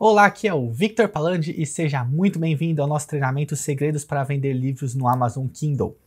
Olá, aqui é o Victor Palandi e seja muito bem-vindo ao nosso treinamento Segredos para Vender Livros no Amazon Kindle.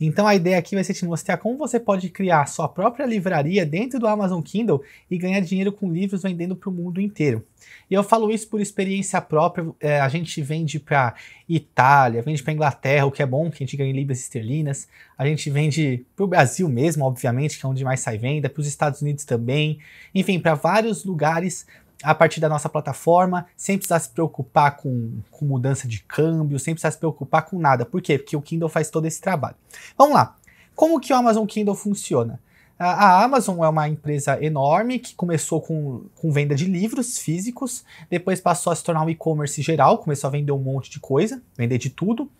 Então a ideia aqui vai ser te mostrar como você pode criar sua própria livraria dentro do Amazon Kindle e ganhar dinheiro com livros vendendo para o mundo inteiro. E eu falo isso por experiência própria, é, a gente vende para Itália, vende para Inglaterra, o que é bom, que a gente ganha em libras esterlinas, a gente vende para o Brasil mesmo, obviamente, que é onde mais sai venda, para os Estados Unidos também, enfim, para vários lugares a partir da nossa plataforma, sem precisar se preocupar com, com mudança de câmbio, sem precisar se preocupar com nada. Por quê? Porque o Kindle faz todo esse trabalho. Vamos lá. Como que o Amazon Kindle funciona? A Amazon é uma empresa enorme que começou com, com venda de livros físicos, depois passou a se tornar um e-commerce geral, começou a vender um monte de coisa, vender de tudo.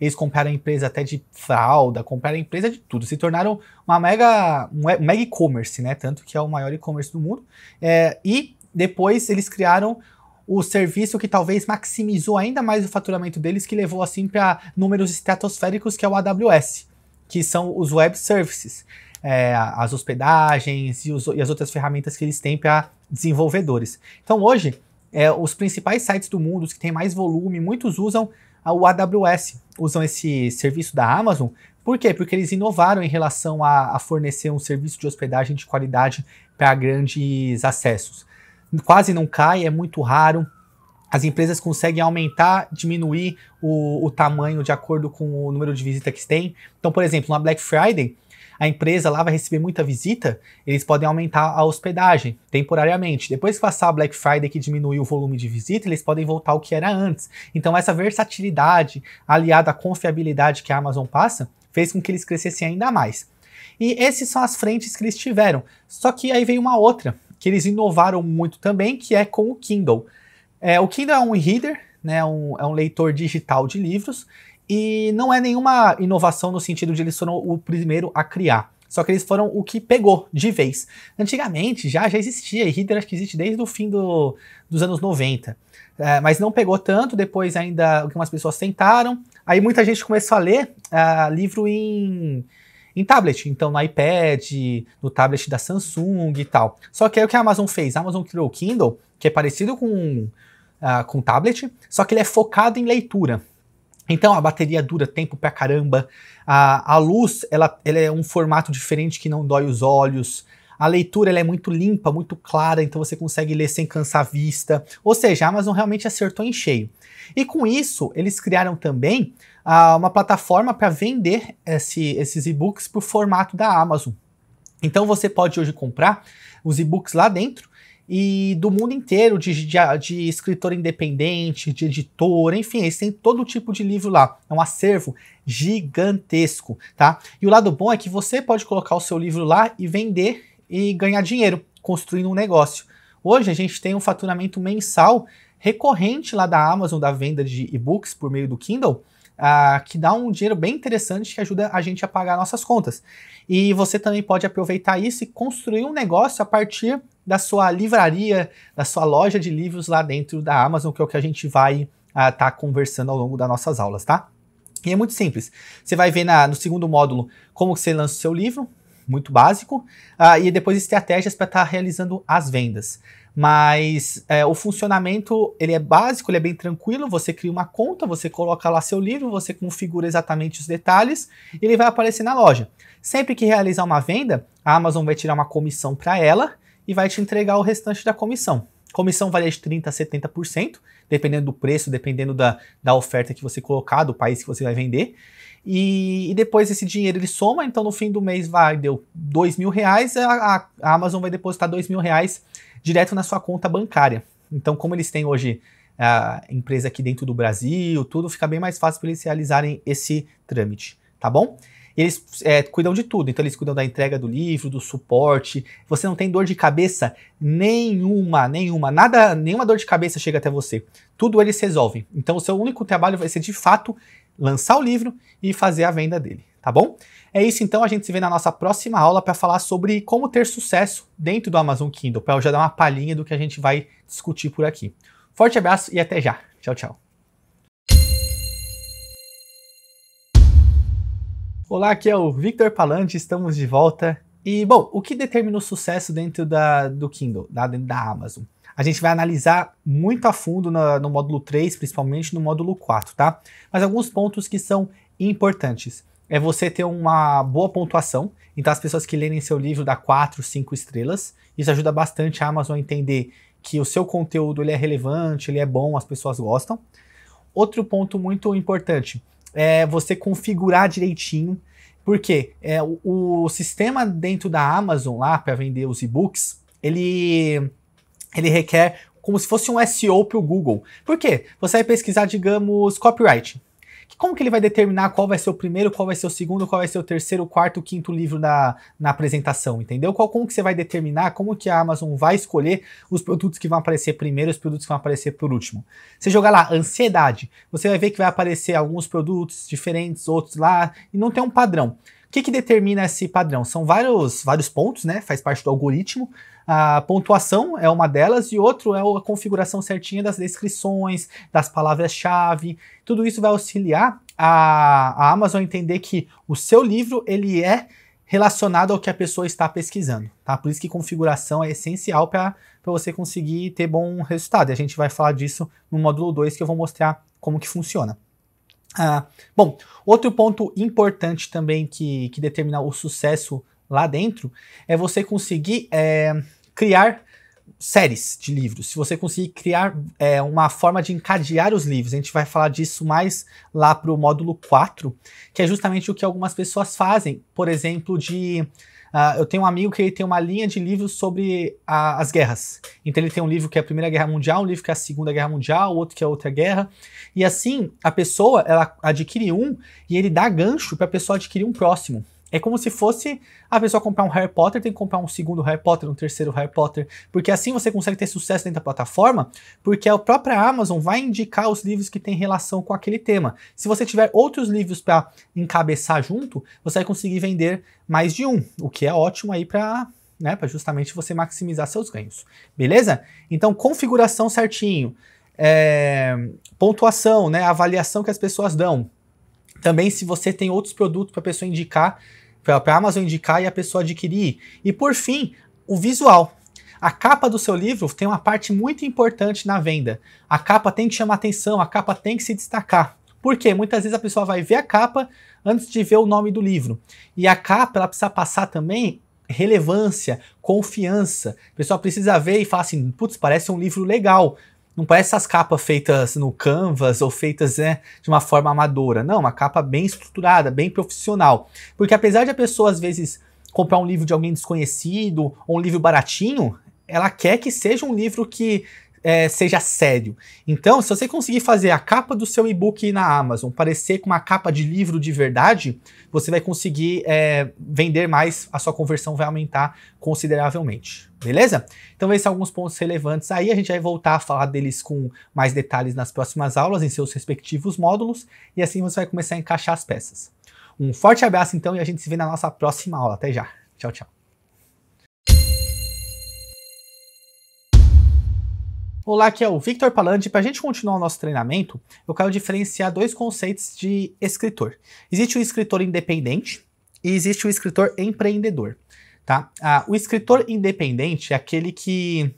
Eles compraram a empresa até de fralda, compraram a empresa de tudo. Se tornaram uma mega, um mega e-commerce, né? Tanto que é o maior e-commerce do mundo. É, e depois eles criaram o serviço que talvez maximizou ainda mais o faturamento deles, que levou assim para números estratosféricos, que é o AWS, que são os web services, é, as hospedagens e, os, e, as outras ferramentas que eles têm para desenvolvedores. Então hoje, é, os principais sites do mundo, os que têm mais volume, muitos usam o AWS, usam esse serviço da Amazon. Por quê? Porque eles inovaram em relação a, a fornecer um serviço de hospedagem de qualidade para grandes acessos quase não cai, é muito raro. As empresas conseguem aumentar, diminuir o, o tamanho de acordo com o número de visitas que têm. Então, por exemplo, na Black Friday, a empresa lá vai receber muita visita, eles podem aumentar a hospedagem temporariamente. Depois que passar a Black Friday que diminuiu o volume de visita, eles podem voltar ao que era antes. Então essa versatilidade aliada à confiabilidade que a Amazon passa, fez com que eles crescessem ainda mais. E essas são as frentes que eles tiveram. Só que aí veio uma outra, que eles inovaram muito também, que é com o Kindle. É, o Kindle é um reader, né, um, é um leitor digital de livros, e não é nenhuma inovação no sentido de eles foram o primeiro a criar. Só que eles foram o que pegou de vez. Antigamente já já existia, e Reader acho que existe desde o fim do, dos anos 90. É, mas não pegou tanto, depois ainda algumas pessoas tentaram. Aí muita gente começou a ler uh, livro em em tablet, então no iPad, no tablet da Samsung e tal. Só que aí o que a Amazon fez? A Amazon criou o Kindle, que é parecido com, uh, com tablet, só que ele é focado em leitura. Então a bateria dura tempo pra caramba, a, a luz ela, ela é um formato diferente que não dói os olhos, a leitura é muito limpa, muito clara, então você consegue ler sem cansar a vista. Ou seja, a Amazon realmente acertou em cheio. E com isso, eles criaram também ah, uma plataforma para vender esse, esses e-books para o formato da Amazon. Então você pode hoje comprar os e-books lá dentro e do mundo inteiro, de, de, de, escritor independente, de editor, enfim, eles têm todo tipo de livro lá. É um acervo gigantesco, tá? E o lado bom é que você pode colocar o seu livro lá e vender e ganhar dinheiro construindo um negócio. Hoje a gente tem um faturamento mensal recorrente lá da Amazon da venda de e-books por meio do Kindle, ah, que dá um dinheiro bem interessante que ajuda a gente a pagar nossas contas. E você também pode aproveitar isso e construir um negócio a partir da sua livraria, da sua loja de livros lá dentro da Amazon, que é o que a gente vai estar ah, tá conversando ao longo das nossas aulas, tá? E é muito simples. Você vai ver na, no segundo módulo como você lança o seu livro, muito básico, uh, e depois estratégias para estar tá realizando as vendas. Mas é, o funcionamento ele é básico, ele é bem tranquilo. Você cria uma conta, você coloca lá seu livro, você configura exatamente os detalhes, e ele vai aparecer na loja. Sempre que realizar uma venda, a Amazon vai tirar uma comissão para ela e vai te entregar o restante da comissão. Comissão varia de 30% a 70%, dependendo do preço, dependendo da, da oferta que você colocar, do país que você vai vender. E, e, depois esse dinheiro ele soma, então no fim do mês vai, deu dois mil reais, a, a Amazon vai depositar dois mil reais direto na sua conta bancária. Então, como eles têm hoje a empresa aqui dentro do Brasil, tudo, fica bem mais fácil para eles realizarem esse trâmite, tá bom? eles é, cuidam de tudo, então eles cuidam da entrega do livro, do suporte. Você não tem dor de cabeça nenhuma, nenhuma, nada, nenhuma dor de cabeça chega até você. Tudo eles resolvem. Então o seu único trabalho vai ser de fato lançar o livro e fazer a venda dele, tá bom? É isso então, a gente se vê na nossa próxima aula para falar sobre como ter sucesso dentro do Amazon Kindle, para eu já dar uma palhinha do que a gente vai discutir por aqui. Forte abraço e até já. Tchau, tchau. Olá, aqui é o Victor Palante, estamos de volta. E, bom, o que determina o sucesso dentro da, do Kindle, da, dentro da Amazon? a gente vai analisar muito a fundo no módulo 3, principalmente no módulo 4, tá? Mas alguns pontos que são importantes é você ter uma boa pontuação. Então, as pessoas que lerem seu livro dá 4, 5 estrelas. Isso ajuda bastante a Amazon a entender que o seu conteúdo ele é relevante, ele é bom, as pessoas gostam. Outro ponto muito importante é você configurar direitinho, porque é, o, o sistema dentro da Amazon lá para vender os e-books, ele ele requer como se fosse um SEO para o Google. Por quê? Você vai pesquisar, digamos, copyright. Como que ele vai determinar qual vai ser o primeiro, qual vai ser o segundo, qual vai ser o terceiro, quarto, quinto livro na, na apresentação, entendeu? Qual, como que você vai determinar, como que a Amazon vai escolher os produtos que vão aparecer primeiro e os produtos que vão aparecer por último. Você jogar lá, ansiedade, você vai ver que vai aparecer alguns produtos diferentes, outros lá, e não tem um padrão que, que determina esse padrão? São vários, vários pontos, né? Faz parte do algoritmo. A pontuação é uma delas e outro é a configuração certinha das descrições, das palavras-chave. Tudo isso vai auxiliar a, a Amazon a entender que o seu livro ele é relacionado ao que a pessoa está pesquisando, tá? Por isso que configuração é essencial para você conseguir ter bom resultado. E a gente vai falar disso no módulo 2 que eu vou mostrar como que funciona. Ah, bom, outro ponto importante também que, que determina o sucesso lá dentro é você conseguir é, criar séries de livros, se você conseguir criar é, uma forma de encadear os livros, a gente vai falar disso mais lá para o módulo 4, que é justamente o que algumas pessoas fazem, por exemplo, de Uh, eu tenho um amigo que ele tem uma linha de livros sobre a, as guerras. Então ele tem um livro que é a Primeira Guerra Mundial, um livro que é a Segunda Guerra Mundial, outro que é a Outra Guerra. E assim, a pessoa, ela adquire um e ele dá gancho para a pessoa adquirir um próximo. É como se fosse a pessoa comprar um Harry Potter, tem que comprar um segundo Harry Potter, um terceiro Harry Potter, porque assim você consegue ter sucesso dentro da plataforma, porque a própria Amazon vai indicar os livros que têm relação com aquele tema. Se você tiver outros livros para encabeçar junto, você vai conseguir vender mais de um, o que é ótimo aí para né, justamente você maximizar seus ganhos, beleza? Então configuração certinho, é, pontuação, né, avaliação que as pessoas dão, também se você tem outros produtos para a pessoa indicar, para a Amazon indicar e a pessoa adquirir. E por fim, o visual. A capa do seu livro tem uma parte muito importante na venda. A capa tem que chamar atenção, a capa tem que se destacar. Porque muitas vezes a pessoa vai ver a capa antes de ver o nome do livro. E a capa ela precisa passar também relevância, confiança. A pessoa precisa ver e falar assim: putz, parece um livro legal, não parece essas capas feitas no Canvas ou feitas né, de uma forma amadora. Não, uma capa bem estruturada, bem profissional. Porque apesar de a pessoa, às vezes, comprar um livro de alguém desconhecido ou um livro baratinho, ela quer que seja um livro que é, seja sério. Então, se você conseguir fazer a capa do seu e-book na Amazon parecer com uma capa de livro de verdade, você vai conseguir é, vender mais, a sua conversão vai aumentar consideravelmente. Beleza? Então, esses são alguns pontos relevantes aí. A gente vai voltar a falar deles com mais detalhes nas próximas aulas, em seus respectivos módulos, e assim você vai começar a encaixar as peças. Um forte abraço, então, e a gente se vê na nossa próxima aula. Até já. Tchau, tchau. Olá, aqui é o Victor Palandi. Para a gente continuar o nosso treinamento, eu quero diferenciar dois conceitos de escritor. Existe o escritor independente e existe o escritor empreendedor. Tá? Ah, o escritor independente é aquele que,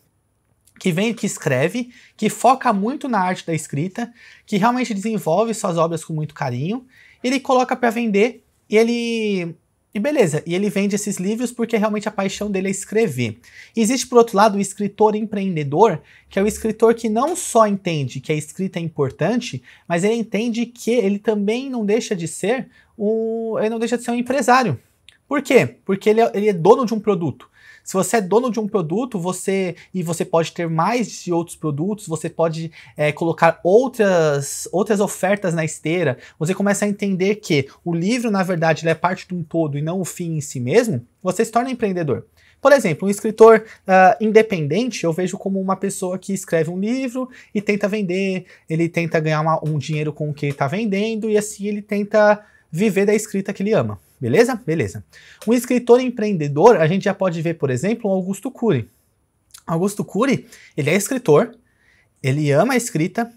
que vem, que escreve, que foca muito na arte da escrita, que realmente desenvolve suas obras com muito carinho, ele coloca para vender e ele e beleza, e ele vende esses livros porque realmente a paixão dele é escrever. E existe, por outro lado, o escritor empreendedor, que é o escritor que não só entende que a escrita é importante, mas ele entende que ele também não deixa de ser um, ele não deixa de ser um empresário. Por quê? Porque ele é, ele é dono de um produto. Se você é dono de um produto, você e você pode ter mais de outros produtos, você pode é, colocar outras, outras ofertas na esteira, você começa a entender que o livro, na verdade, é parte de um todo e não o fim em si mesmo, você se torna empreendedor. Por exemplo, um escritor uh, independente eu vejo como uma pessoa que escreve um livro e tenta vender, ele tenta ganhar uma, um dinheiro com o que está vendendo e assim ele tenta viver da escrita que ele ama. Beleza? Beleza. Um escritor empreendedor, a gente já pode ver, por exemplo, o Augusto Cury. Augusto Cury, ele é escritor, ele ama a escrita,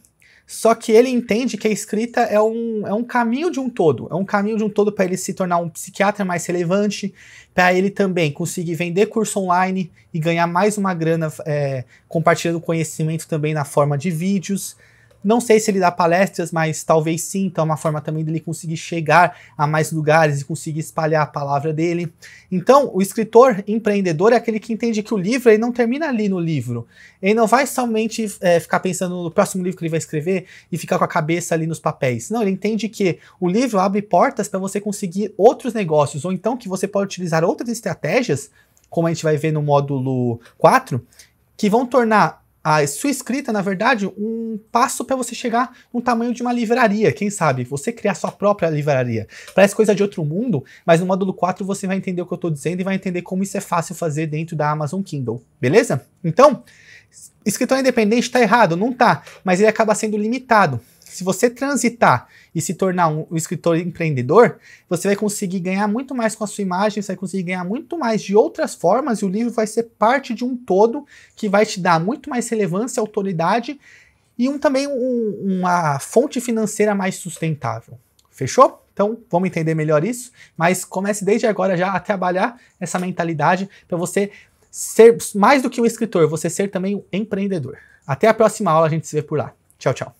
só que ele entende que a escrita é um, é um caminho de um todo, é um caminho de um todo para ele se tornar um psiquiatra mais relevante, para ele também conseguir vender curso online e ganhar mais uma grana é, compartilhando conhecimento também na forma de vídeos. Não sei se ele dá palestras, mas talvez sim, então é uma forma também dele conseguir chegar a mais lugares e conseguir espalhar a palavra dele. Então, o escritor empreendedor é aquele que entende que o livro ele não termina ali no livro. Ele não vai somente é, ficar pensando no próximo livro que ele vai escrever e ficar com a cabeça ali nos papéis. Não, ele entende que o livro abre portas para você conseguir outros negócios, ou então que você pode utilizar outras estratégias, como a gente vai ver no módulo 4, que vão tornar a sua escrita, na verdade, um passo para você chegar no tamanho de uma livraria, quem sabe? Você criar sua própria livraria. Parece coisa de outro mundo, mas no módulo 4 você vai entender o que eu estou dizendo e vai entender como isso é fácil fazer dentro da Amazon Kindle, beleza? Então, escritor independente está errado, não está mas ele acaba sendo limitado se você transitar e se tornar um, escritor empreendedor, você vai conseguir ganhar muito mais com a sua imagem, você vai conseguir ganhar muito mais de outras formas e o livro vai ser parte de um todo que vai te dar muito mais relevância, autoridade e um, também um, uma fonte financeira mais sustentável. Fechou? Então, vamos entender melhor isso, mas comece desde agora já a trabalhar essa mentalidade para você ser mais do que um escritor, você ser também um empreendedor. Até a próxima aula, a gente se vê por lá. Tchau, tchau.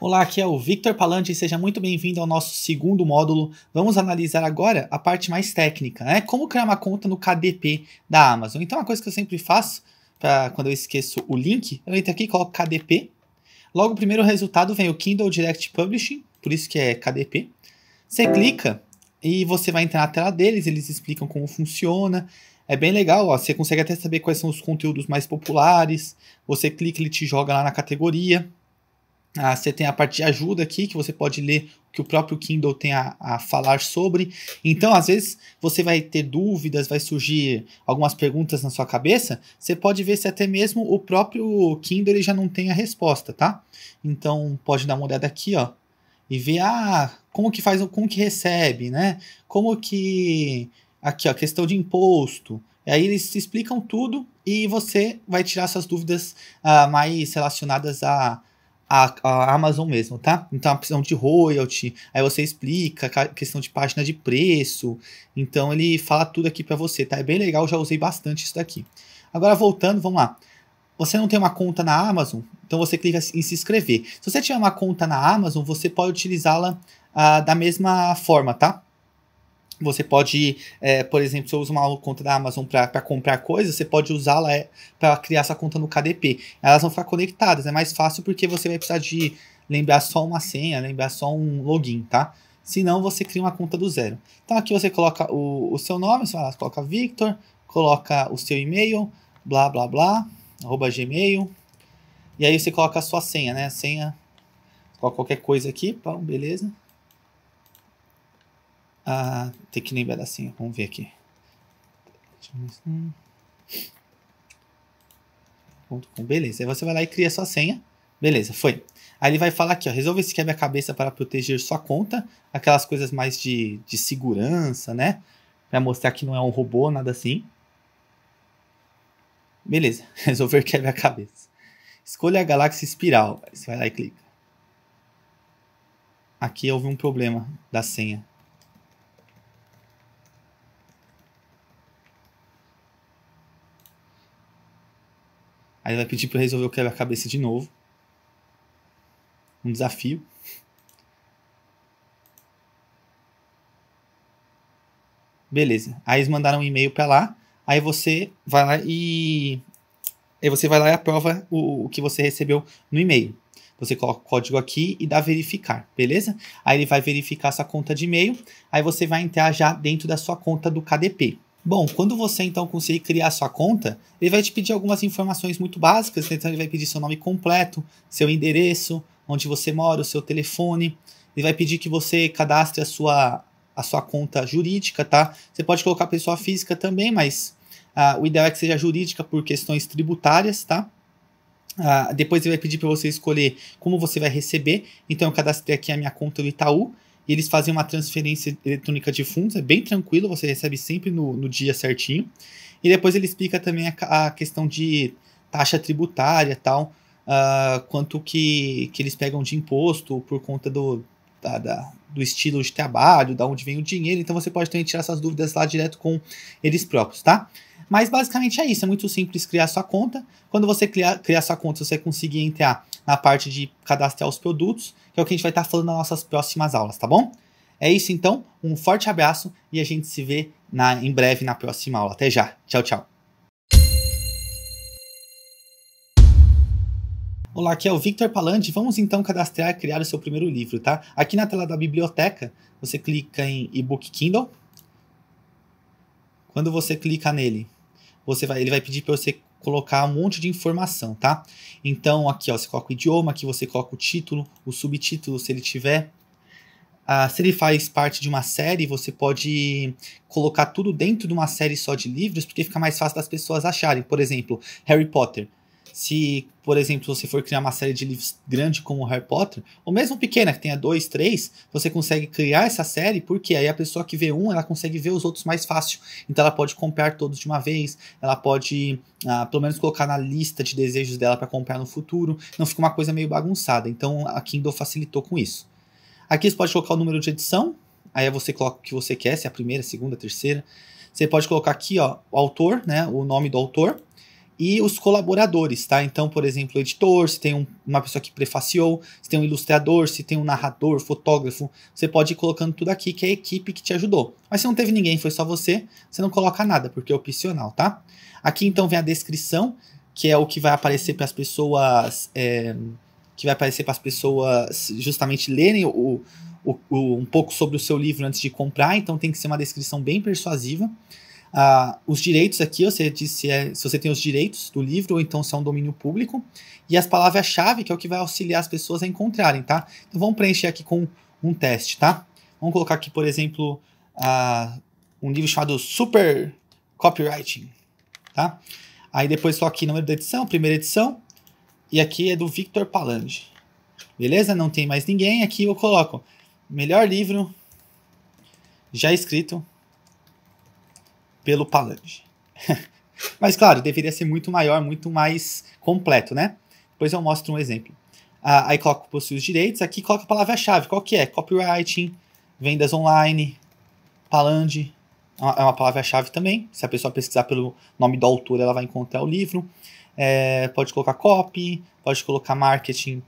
Olá, aqui é o Victor Palante e seja muito bem-vindo ao nosso segundo módulo. Vamos analisar agora a parte mais técnica, né? Como criar uma conta no KDP da Amazon. Então, uma coisa que eu sempre faço, pra, quando eu esqueço o link, eu entro aqui e coloco KDP. Logo, o primeiro resultado vem o Kindle Direct Publishing, por isso que é KDP. Você clica e você vai entrar na tela deles, eles explicam como funciona. É bem legal, ó, você consegue até saber quais são os conteúdos mais populares. Você clica, ele te joga lá na categoria. Ah, você tem a parte de ajuda aqui, que você pode ler o que o próprio Kindle tem a, a falar sobre. Então, às vezes, você vai ter dúvidas, vai surgir algumas perguntas na sua cabeça. Você pode ver se até mesmo o próprio Kindle ele já não tem a resposta, tá? Então, pode dar uma olhada aqui, ó. E ver, ah, como que faz, como que recebe, né? Como que... Aqui, ó, questão de imposto. E aí eles explicam tudo e você vai tirar suas dúvidas ah, mais relacionadas a a, a, Amazon mesmo, tá? Então, é a opção de royalty, aí você explica a questão de página de preço. Então, ele fala tudo aqui para você, tá? É bem legal, já usei bastante isso daqui. Agora, voltando, vamos lá. Você não tem uma conta na Amazon? Então, você clica em se inscrever. Se você tiver uma conta na Amazon, você pode utilizá-la ah, da mesma forma, tá? Você pode, é, por exemplo, se eu uso uma conta da Amazon para comprar coisas, você pode usá-la é, para criar essa conta no KDP. Elas vão ficar conectadas, é mais fácil porque você vai precisar de lembrar só uma senha, lembrar só um login, tá? Senão você cria uma conta do zero. Então aqui você coloca o, o seu nome, você vai lá, coloca Victor, coloca o seu e-mail, blá blá blá, arroba gmail. E aí você coloca a sua senha, né? A senha, coloca qualquer coisa aqui, pá, beleza. Ah, tem que lembrar assim. Vamos ver aqui. Beleza. Aí você vai lá e cria sua senha. Beleza, foi. Aí ele vai falar aqui, ó, Resolver esse quebra-cabeça para proteger sua conta, aquelas coisas mais de, de segurança, né? Pra mostrar que não é um robô, nada assim. Beleza, resolver quebra-cabeça. Escolha a galáxia espiral. Você vai lá e clica. Aqui houve um problema da senha. Aí vai pedir para resolver o quebra-cabeça de novo. Um desafio. Beleza. Aí eles mandaram um e-mail para lá. Aí você vai lá e. Aí você vai lá e aprova o, o que você recebeu no e-mail. Você coloca o código aqui e dá verificar, beleza? Aí ele vai verificar sua conta de e-mail. Aí você vai entrar já dentro da sua conta do KDP. Bom, quando você então conseguir criar sua conta, ele vai te pedir algumas informações muito básicas, né? então ele vai pedir seu nome completo, seu endereço, onde você mora, o seu telefone. Ele vai pedir que você cadastre a sua, a sua conta jurídica, tá? Você pode colocar pessoa física também, mas ah, o ideal é que seja jurídica por questões tributárias, tá? Ah, depois ele vai pedir para você escolher como você vai receber. Então eu cadastrei aqui a minha conta do Itaú e eles fazem uma transferência eletrônica de fundos, é bem tranquilo, você recebe sempre no, no dia certinho. E depois ele explica também a, a questão de taxa tributária e tal, uh, quanto que, que eles pegam de imposto por conta do, da, da, do estilo de trabalho, da onde vem o dinheiro, então você pode também tirar essas dúvidas lá direto com eles próprios, tá? Mas basicamente é isso, é muito simples criar sua conta. Quando você criar, criar sua conta, você conseguir entrar na parte de cadastrar os produtos, que é o que a gente vai estar tá falando nas nossas próximas aulas, tá bom? É isso então, um forte abraço e a gente se vê na, em breve na próxima aula. Até já, tchau, tchau. Olá, aqui é o Victor Palandi. Vamos então cadastrar e criar o seu primeiro livro, tá? Aqui na tela da biblioteca, você clica em e-book Kindle. Quando você clica nele, você vai, ele vai pedir para você colocar um monte de informação, tá? Então aqui, ó, você coloca o idioma, aqui você coloca o título, o subtítulo, se ele tiver. Ah, se ele faz parte de uma série, você pode colocar tudo dentro de uma série só de livros, porque fica mais fácil das pessoas acharem. Por exemplo, Harry Potter se, por exemplo, você for criar uma série de livros grande como Harry Potter, ou mesmo pequena, que tenha dois, três, você consegue criar essa série, porque aí a pessoa que vê um, ela consegue ver os outros mais fácil. Então ela pode comprar todos de uma vez, ela pode, ah, pelo menos, colocar na lista de desejos dela para comprar no futuro. Não fica uma coisa meio bagunçada. Então a Kindle facilitou com isso. Aqui você pode colocar o número de edição, aí é você coloca o que você quer, se é a primeira, a segunda, a terceira. Você pode colocar aqui ó, o autor, né, o nome do autor e os colaboradores, tá? Então, por exemplo, editor, se tem um, uma pessoa que prefaciou, se tem um ilustrador, se tem um narrador, fotógrafo, você pode ir colocando tudo aqui, que é a equipe que te ajudou. Mas se não teve ninguém, foi só você, você não coloca nada, porque é opcional, tá? Aqui então vem a descrição, que é o que vai aparecer para as pessoas. É, que vai aparecer para as pessoas justamente lerem o, o, o, um pouco sobre o seu livro antes de comprar, então tem que ser uma descrição bem persuasiva. Ah, os direitos aqui, você diz se, é, se você tem os direitos do livro ou então se é um domínio público. E as palavras-chave, que é o que vai auxiliar as pessoas a encontrarem, tá? Então vamos preencher aqui com um teste, tá? Vamos colocar aqui, por exemplo, ah, um livro chamado Super Copywriting, tá? Aí depois só aqui número da edição, primeira edição. E aqui é do Victor Palange. Beleza? Não tem mais ninguém. Aqui eu coloco melhor livro já escrito pelo Palange. Mas claro, deveria ser muito maior, muito mais completo, né? Depois eu mostro um exemplo. Aí coloca possui os direitos, aqui coloca a palavra-chave, qual que é? Copywriting, vendas online, Palange, é uma é palavra-chave também. Se a pessoa pesquisar pelo nome do autor, ela vai encontrar o livro. É, pode colocar copy, pode colocar marketing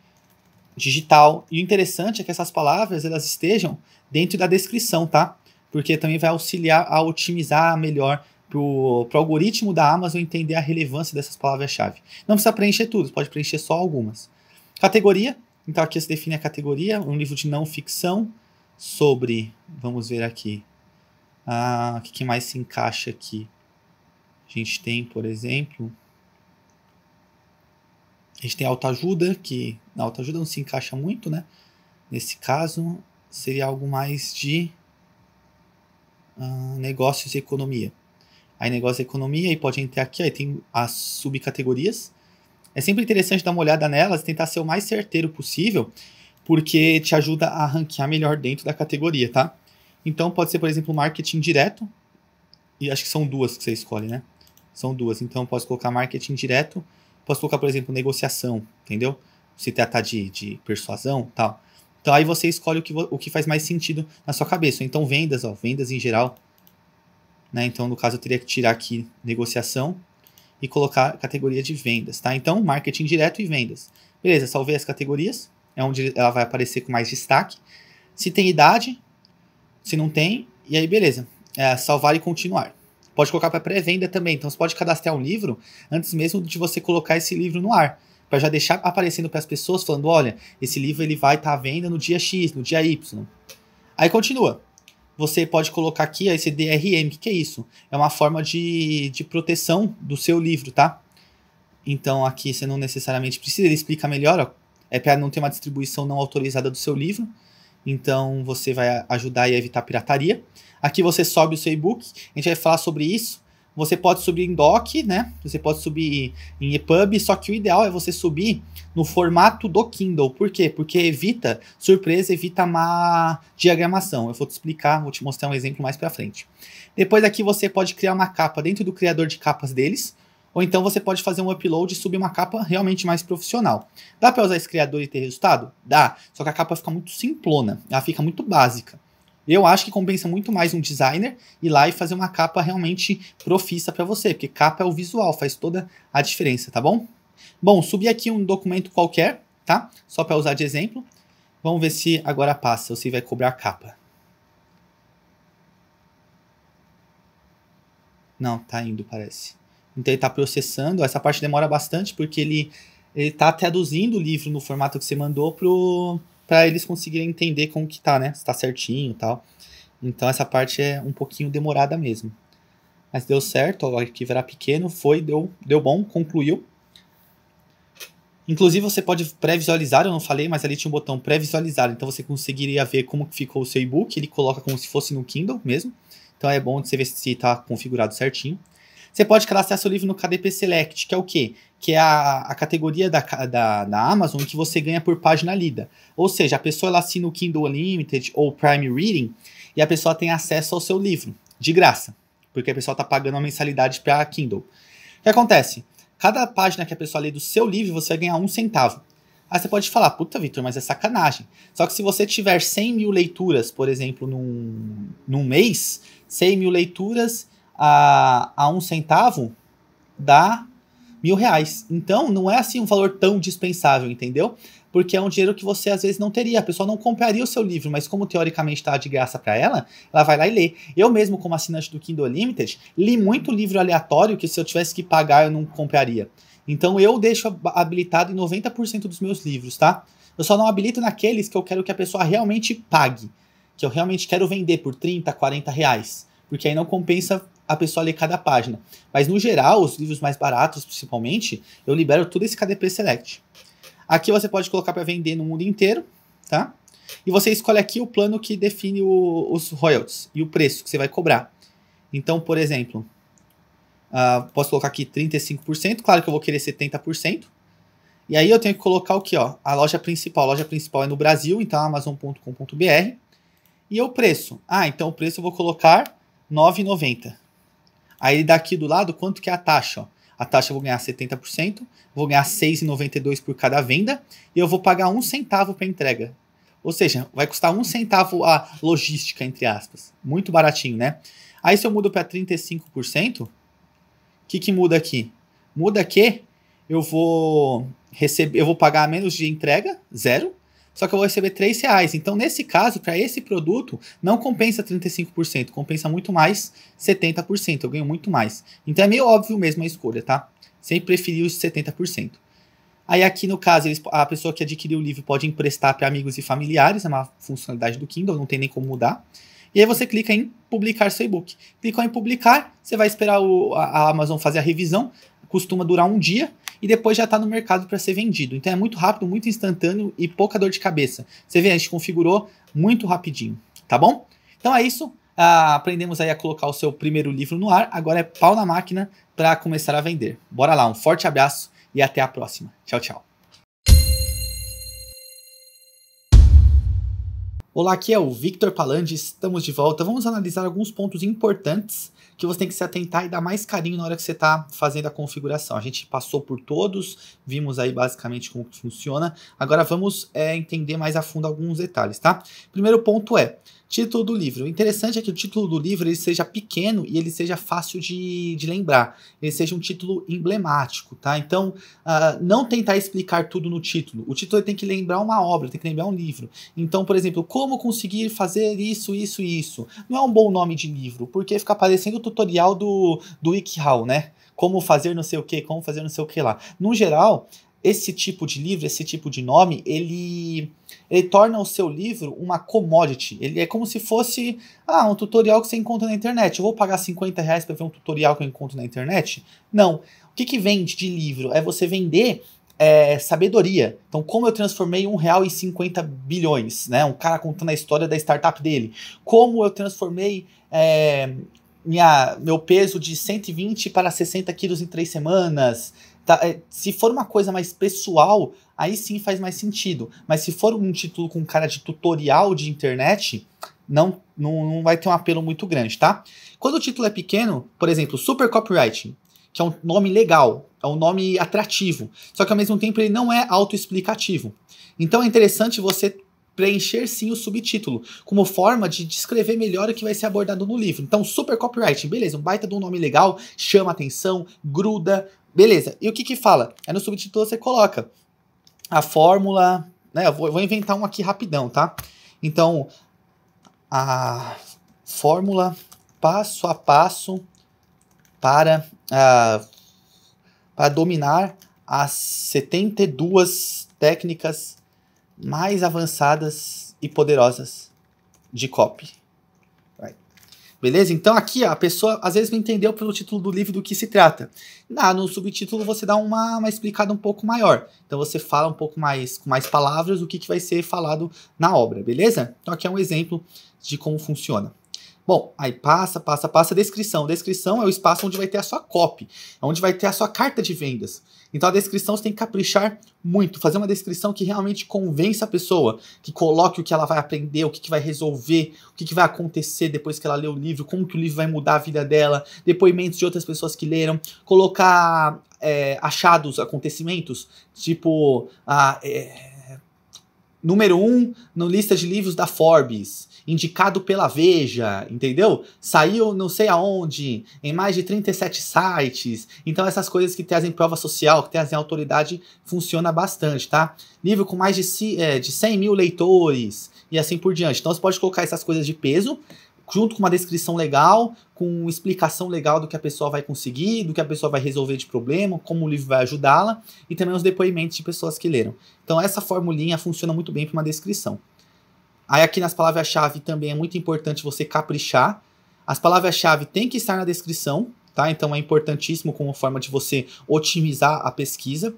digital. E o interessante é que essas palavras elas estejam dentro da descrição, tá? porque também vai auxiliar a otimizar melhor para o algoritmo da Amazon entender a relevância dessas palavras-chave. Não precisa preencher tudo, pode preencher só algumas. Categoria, então aqui se define a categoria, um livro de não ficção sobre, vamos ver aqui, ah, o que mais se encaixa aqui. A gente tem, por exemplo, a gente tem autoajuda, que na autoajuda não se encaixa muito, né? Nesse caso, seria algo mais de negócios e economia. Aí negócio e economia, e pode entrar aqui, aí tem as subcategorias. É sempre interessante dar uma olhada nelas, tentar ser o mais certeiro possível, porque te ajuda a ranquear melhor dentro da categoria, tá? Então pode ser, por exemplo, marketing direto, e acho que são duas que você escolhe, né? São duas, então posso colocar marketing direto, posso colocar, por exemplo, negociação, entendeu? Se tratar de, de persuasão tal. Então aí você escolhe o que, o que faz mais sentido na sua cabeça. Então vendas, ó, vendas em geral. Né? Então no caso eu teria que tirar aqui negociação e colocar categoria de vendas, tá? Então marketing direto e vendas. Beleza, salvei as categorias, é onde ela vai aparecer com mais destaque. Se tem idade, se não tem, e aí beleza. É, salvar e continuar. Pode colocar para pré-venda também. Então você pode cadastrar um livro antes mesmo de você colocar esse livro no ar para já deixar aparecendo para as pessoas falando, olha, esse livro ele vai estar tá à venda no dia X, no dia Y. Aí continua. Você pode colocar aqui esse DRM, o que, que é isso? É uma forma de, de proteção do seu livro, tá? Então aqui você não necessariamente precisa, ele explica melhor, ó, é para não ter uma distribuição não autorizada do seu livro. Então você vai ajudar e evitar pirataria. Aqui você sobe o seu e-book, a gente vai falar sobre isso você pode subir em doc, né? Você pode subir em EPUB, só que o ideal é você subir no formato do Kindle. Por quê? Porque evita surpresa, evita má diagramação. Eu vou te explicar, vou te mostrar um exemplo mais para frente. Depois aqui você pode criar uma capa dentro do criador de capas deles, ou então você pode fazer um upload e subir uma capa realmente mais profissional. Dá para usar esse criador e ter resultado? Dá, só que a capa fica muito simplona, ela fica muito básica. Eu acho que compensa muito mais um designer ir lá e fazer uma capa realmente profissa para você, porque capa é o visual, faz toda a diferença, tá bom? Bom, subi aqui um documento qualquer, tá? Só para usar de exemplo. Vamos ver se agora passa ou se vai cobrar capa. Não, tá indo, parece. Então ele está processando. Essa parte demora bastante porque ele está traduzindo o livro no formato que você mandou pro para eles conseguirem entender como que tá, né? Se tá certinho e tal. Então essa parte é um pouquinho demorada mesmo. Mas deu certo, o arquivo era pequeno, foi, deu, deu bom, concluiu. Inclusive você pode pré-visualizar, eu não falei, mas ali tinha um botão pré-visualizar, então você conseguiria ver como ficou o seu e-book, ele coloca como se fosse no Kindle mesmo. Então é bom você ver se está configurado certinho. Você pode cadastrar seu livro no KDP Select, que é o quê? Que é a, a categoria da, da, da Amazon que você ganha por página lida. Ou seja, a pessoa ela assina o Kindle Unlimited ou Prime Reading e a pessoa tem acesso ao seu livro, de graça, porque a pessoa está pagando uma mensalidade para Kindle. O que acontece? Cada página que a pessoa lê do seu livro, você vai ganhar um centavo. Aí você pode falar, puta, Victor, mas é sacanagem. Só que se você tiver 100 mil leituras, por exemplo, num, num mês, 100 mil leituras a, a um centavo dá mil reais. Então, não é assim um valor tão dispensável, entendeu? Porque é um dinheiro que você às vezes não teria. A pessoa não compraria o seu livro, mas como teoricamente está de graça para ela, ela vai lá e lê. Eu mesmo, como assinante do Kindle Limited, li muito livro aleatório que se eu tivesse que pagar eu não compraria. Então eu deixo habilitado em 90% dos meus livros, tá? Eu só não habilito naqueles que eu quero que a pessoa realmente pague. Que eu realmente quero vender por 30, 40 reais. Porque aí não compensa a pessoa lê cada página. Mas no geral, os livros mais baratos, principalmente, eu libero tudo esse KDP Select. Aqui você pode colocar para vender no mundo inteiro, tá? E você escolhe aqui o plano que define o, os royalties e o preço que você vai cobrar. Então, por exemplo, uh, posso colocar aqui 35%, claro que eu vou querer 70%. E aí eu tenho que colocar o que? Ó, a loja principal. A loja principal é no Brasil, então é amazon.com.br. E o preço? Ah, então o preço eu vou colocar 9,90. Aí daqui do lado quanto que é a taxa. Ó. A taxa eu vou ganhar 70%, vou ganhar 6,92 por cada venda e eu vou pagar um centavo para entrega. Ou seja, vai custar um centavo a logística, entre aspas. Muito baratinho, né? Aí se eu mudo para 35%, o que, que muda aqui? Muda que eu vou receber, eu vou pagar menos de entrega, zero, só que eu vou receber 3 reais. Então, nesse caso, para esse produto, não compensa 35%, compensa muito mais 70%, eu ganho muito mais. Então, é meio óbvio mesmo a escolha, tá? Sempre preferi os 70%. Aí aqui no caso, eles, a pessoa que adquiriu o livro pode emprestar para amigos e familiares, é uma funcionalidade do Kindle, não tem nem como mudar. E aí você clica em publicar seu e-book. Clicou em publicar, você vai esperar o, a, a Amazon fazer a revisão, costuma durar um dia, e depois já está no mercado para ser vendido. Então é muito rápido, muito instantâneo e pouca dor de cabeça. Você vê, a gente configurou muito rapidinho, tá bom? Então é isso. Ah, aprendemos aí a colocar o seu primeiro livro no ar. Agora é pau na máquina para começar a vender. Bora lá, um forte abraço e até a próxima. Tchau, tchau. Olá, aqui é o Victor Palandes. estamos de volta. Vamos analisar alguns pontos importantes que você tem que se atentar e dar mais carinho na hora que você está fazendo a configuração. A gente passou por todos, vimos aí basicamente como funciona. Agora vamos é, entender mais a fundo alguns detalhes, tá? Primeiro ponto é, Título do livro. O interessante é que o título do livro ele seja pequeno e ele seja fácil de, de lembrar. Ele seja um título emblemático, tá? Então, uh, não tentar explicar tudo no título. O título tem que lembrar uma obra, tem que lembrar um livro. Então, por exemplo, como conseguir fazer isso, isso e isso. Não é um bom nome de livro, porque fica parecendo o tutorial do, do WikiHow, né? Como fazer não sei o que, como fazer não sei o que lá. No geral, esse tipo de livro, esse tipo de nome, ele, ele torna o seu livro uma commodity. Ele é como se fosse ah, um tutorial que você encontra na internet. Eu vou pagar 50 reais para ver um tutorial que eu encontro na internet? Não. O que, que vende de livro? É você vender é, sabedoria. Então, como eu transformei um real em 50 bilhões, né? Um cara contando a história da startup dele. Como eu transformei é, minha, meu peso de 120 para 60 quilos em três semanas. Tá, é, se for uma coisa mais pessoal, aí sim faz mais sentido. Mas se for um título com cara de tutorial de internet, não, não, não vai ter um apelo muito grande, tá? Quando o título é pequeno, por exemplo, Super Copywriting, que é um nome legal, é um nome atrativo, só que ao mesmo tempo ele não é autoexplicativo. Então é interessante você preencher sim o subtítulo, como forma de descrever melhor o que vai ser abordado no livro. Então, super copyright, beleza, um baita de um nome legal, chama atenção, gruda, Beleza. E o que que fala? É no subtítulo você coloca a fórmula, né? Eu vou, eu vou inventar um aqui rapidão, tá? Então, a fórmula passo a passo para, uh, para dominar as 72 técnicas mais avançadas e poderosas de copy. Beleza? Então aqui ó, a pessoa às vezes não entendeu pelo título do livro do que se trata. Na ah, no subtítulo você dá uma, uma explicada um pouco maior. Então você fala um pouco mais com mais palavras o que, que vai ser falado na obra, beleza? Então aqui é um exemplo de como funciona. Bom, aí passa, passa, passa a descrição. Descrição é o espaço onde vai ter a sua copy, onde vai ter a sua carta de vendas. Então a descrição você tem que caprichar muito, fazer uma descrição que realmente convença a pessoa, que coloque o que ela vai aprender, o que, que vai resolver, o que, que vai acontecer depois que ela lê o livro, como que o livro vai mudar a vida dela, depoimentos de outras pessoas que leram, colocar é, achados, acontecimentos, tipo a, ah, é, número 1 um, na lista de livros da Forbes indicado pela Veja, entendeu? Saiu não sei aonde, em mais de 37 sites. Então essas coisas que trazem prova social, que trazem autoridade, funciona bastante, tá? Livro com mais de, é, de 100 mil leitores e assim por diante. Então você pode colocar essas coisas de peso junto com uma descrição legal, com explicação legal do que a pessoa vai conseguir, do que a pessoa vai resolver de problema, como o livro vai ajudá-la e também os depoimentos de pessoas que leram. Então essa formulinha funciona muito bem para uma descrição. Aí aqui nas palavras-chave também é muito importante você caprichar. As palavras-chave têm que estar na descrição, tá? Então é importantíssimo como forma de você otimizar a pesquisa.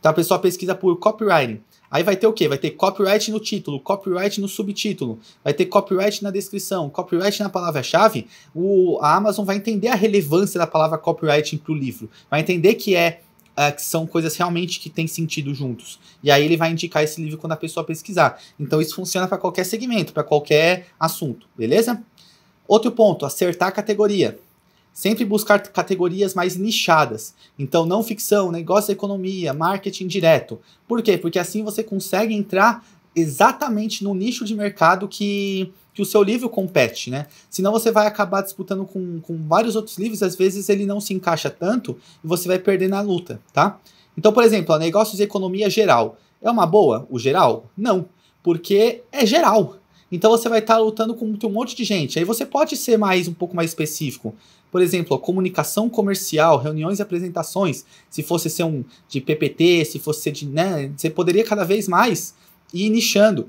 Tá, a pessoa pesquisa por copywriting. Aí vai ter o quê? Vai ter copyright no título, copyright no subtítulo, vai ter copyright na descrição, copyright na palavra-chave. A Amazon vai entender a relevância da palavra copyright para o livro, vai entender que é é, que são coisas realmente que têm sentido juntos. E aí ele vai indicar esse livro quando a pessoa pesquisar. Então isso funciona para qualquer segmento, para qualquer assunto, beleza? Outro ponto, acertar a categoria. Sempre buscar categorias mais nichadas. Então, não ficção, negócio, economia, marketing direto. Por quê? Porque assim você consegue entrar exatamente no nicho de mercado que que o seu livro compete, né? Senão você vai acabar disputando com, com vários outros livros, às vezes ele não se encaixa tanto e você vai perder na luta, tá? Então, por exemplo, negócios e economia geral. É uma boa o geral? Não, porque é geral. Então você vai estar tá lutando com um monte de gente. Aí você pode ser mais um pouco mais específico. Por exemplo, comunicação comercial, reuniões e apresentações. Se fosse ser um de PPT, se fosse ser de. Né, você poderia cada vez mais ir nichando.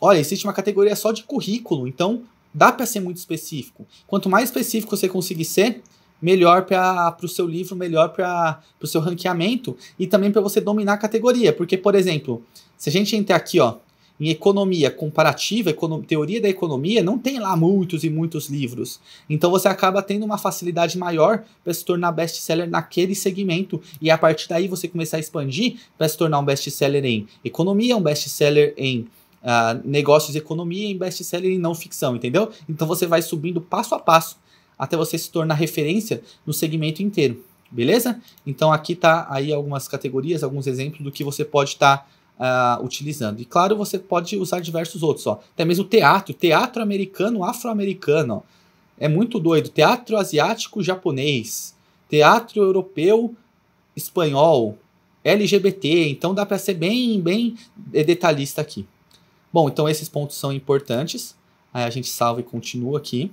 Olha, existe uma categoria só de currículo, então dá para ser muito específico. Quanto mais específico você conseguir ser, melhor para o seu livro, melhor para o seu ranqueamento e também para você dominar a categoria. Porque, por exemplo, se a gente entrar aqui ó, em economia comparativa, teoria da economia, não tem lá muitos e muitos livros. Então você acaba tendo uma facilidade maior para se tornar best-seller naquele segmento e a partir daí você começar a expandir para se tornar um best-seller em economia, um best-seller em uh, negócios e economia em best-seller e não ficção, entendeu? Então você vai subindo passo a passo até você se tornar referência no segmento inteiro, beleza? Então aqui tá aí algumas categorias, alguns exemplos do que você pode estar tá Uh, utilizando. E claro, você pode usar diversos outros, ó. até mesmo teatro, teatro americano, afro-americano, é muito doido. Teatro asiático, japonês, teatro europeu, espanhol, LGBT. Então dá para ser bem, bem detalhista aqui. Bom, então esses pontos são importantes. Aí a gente salva e continua aqui.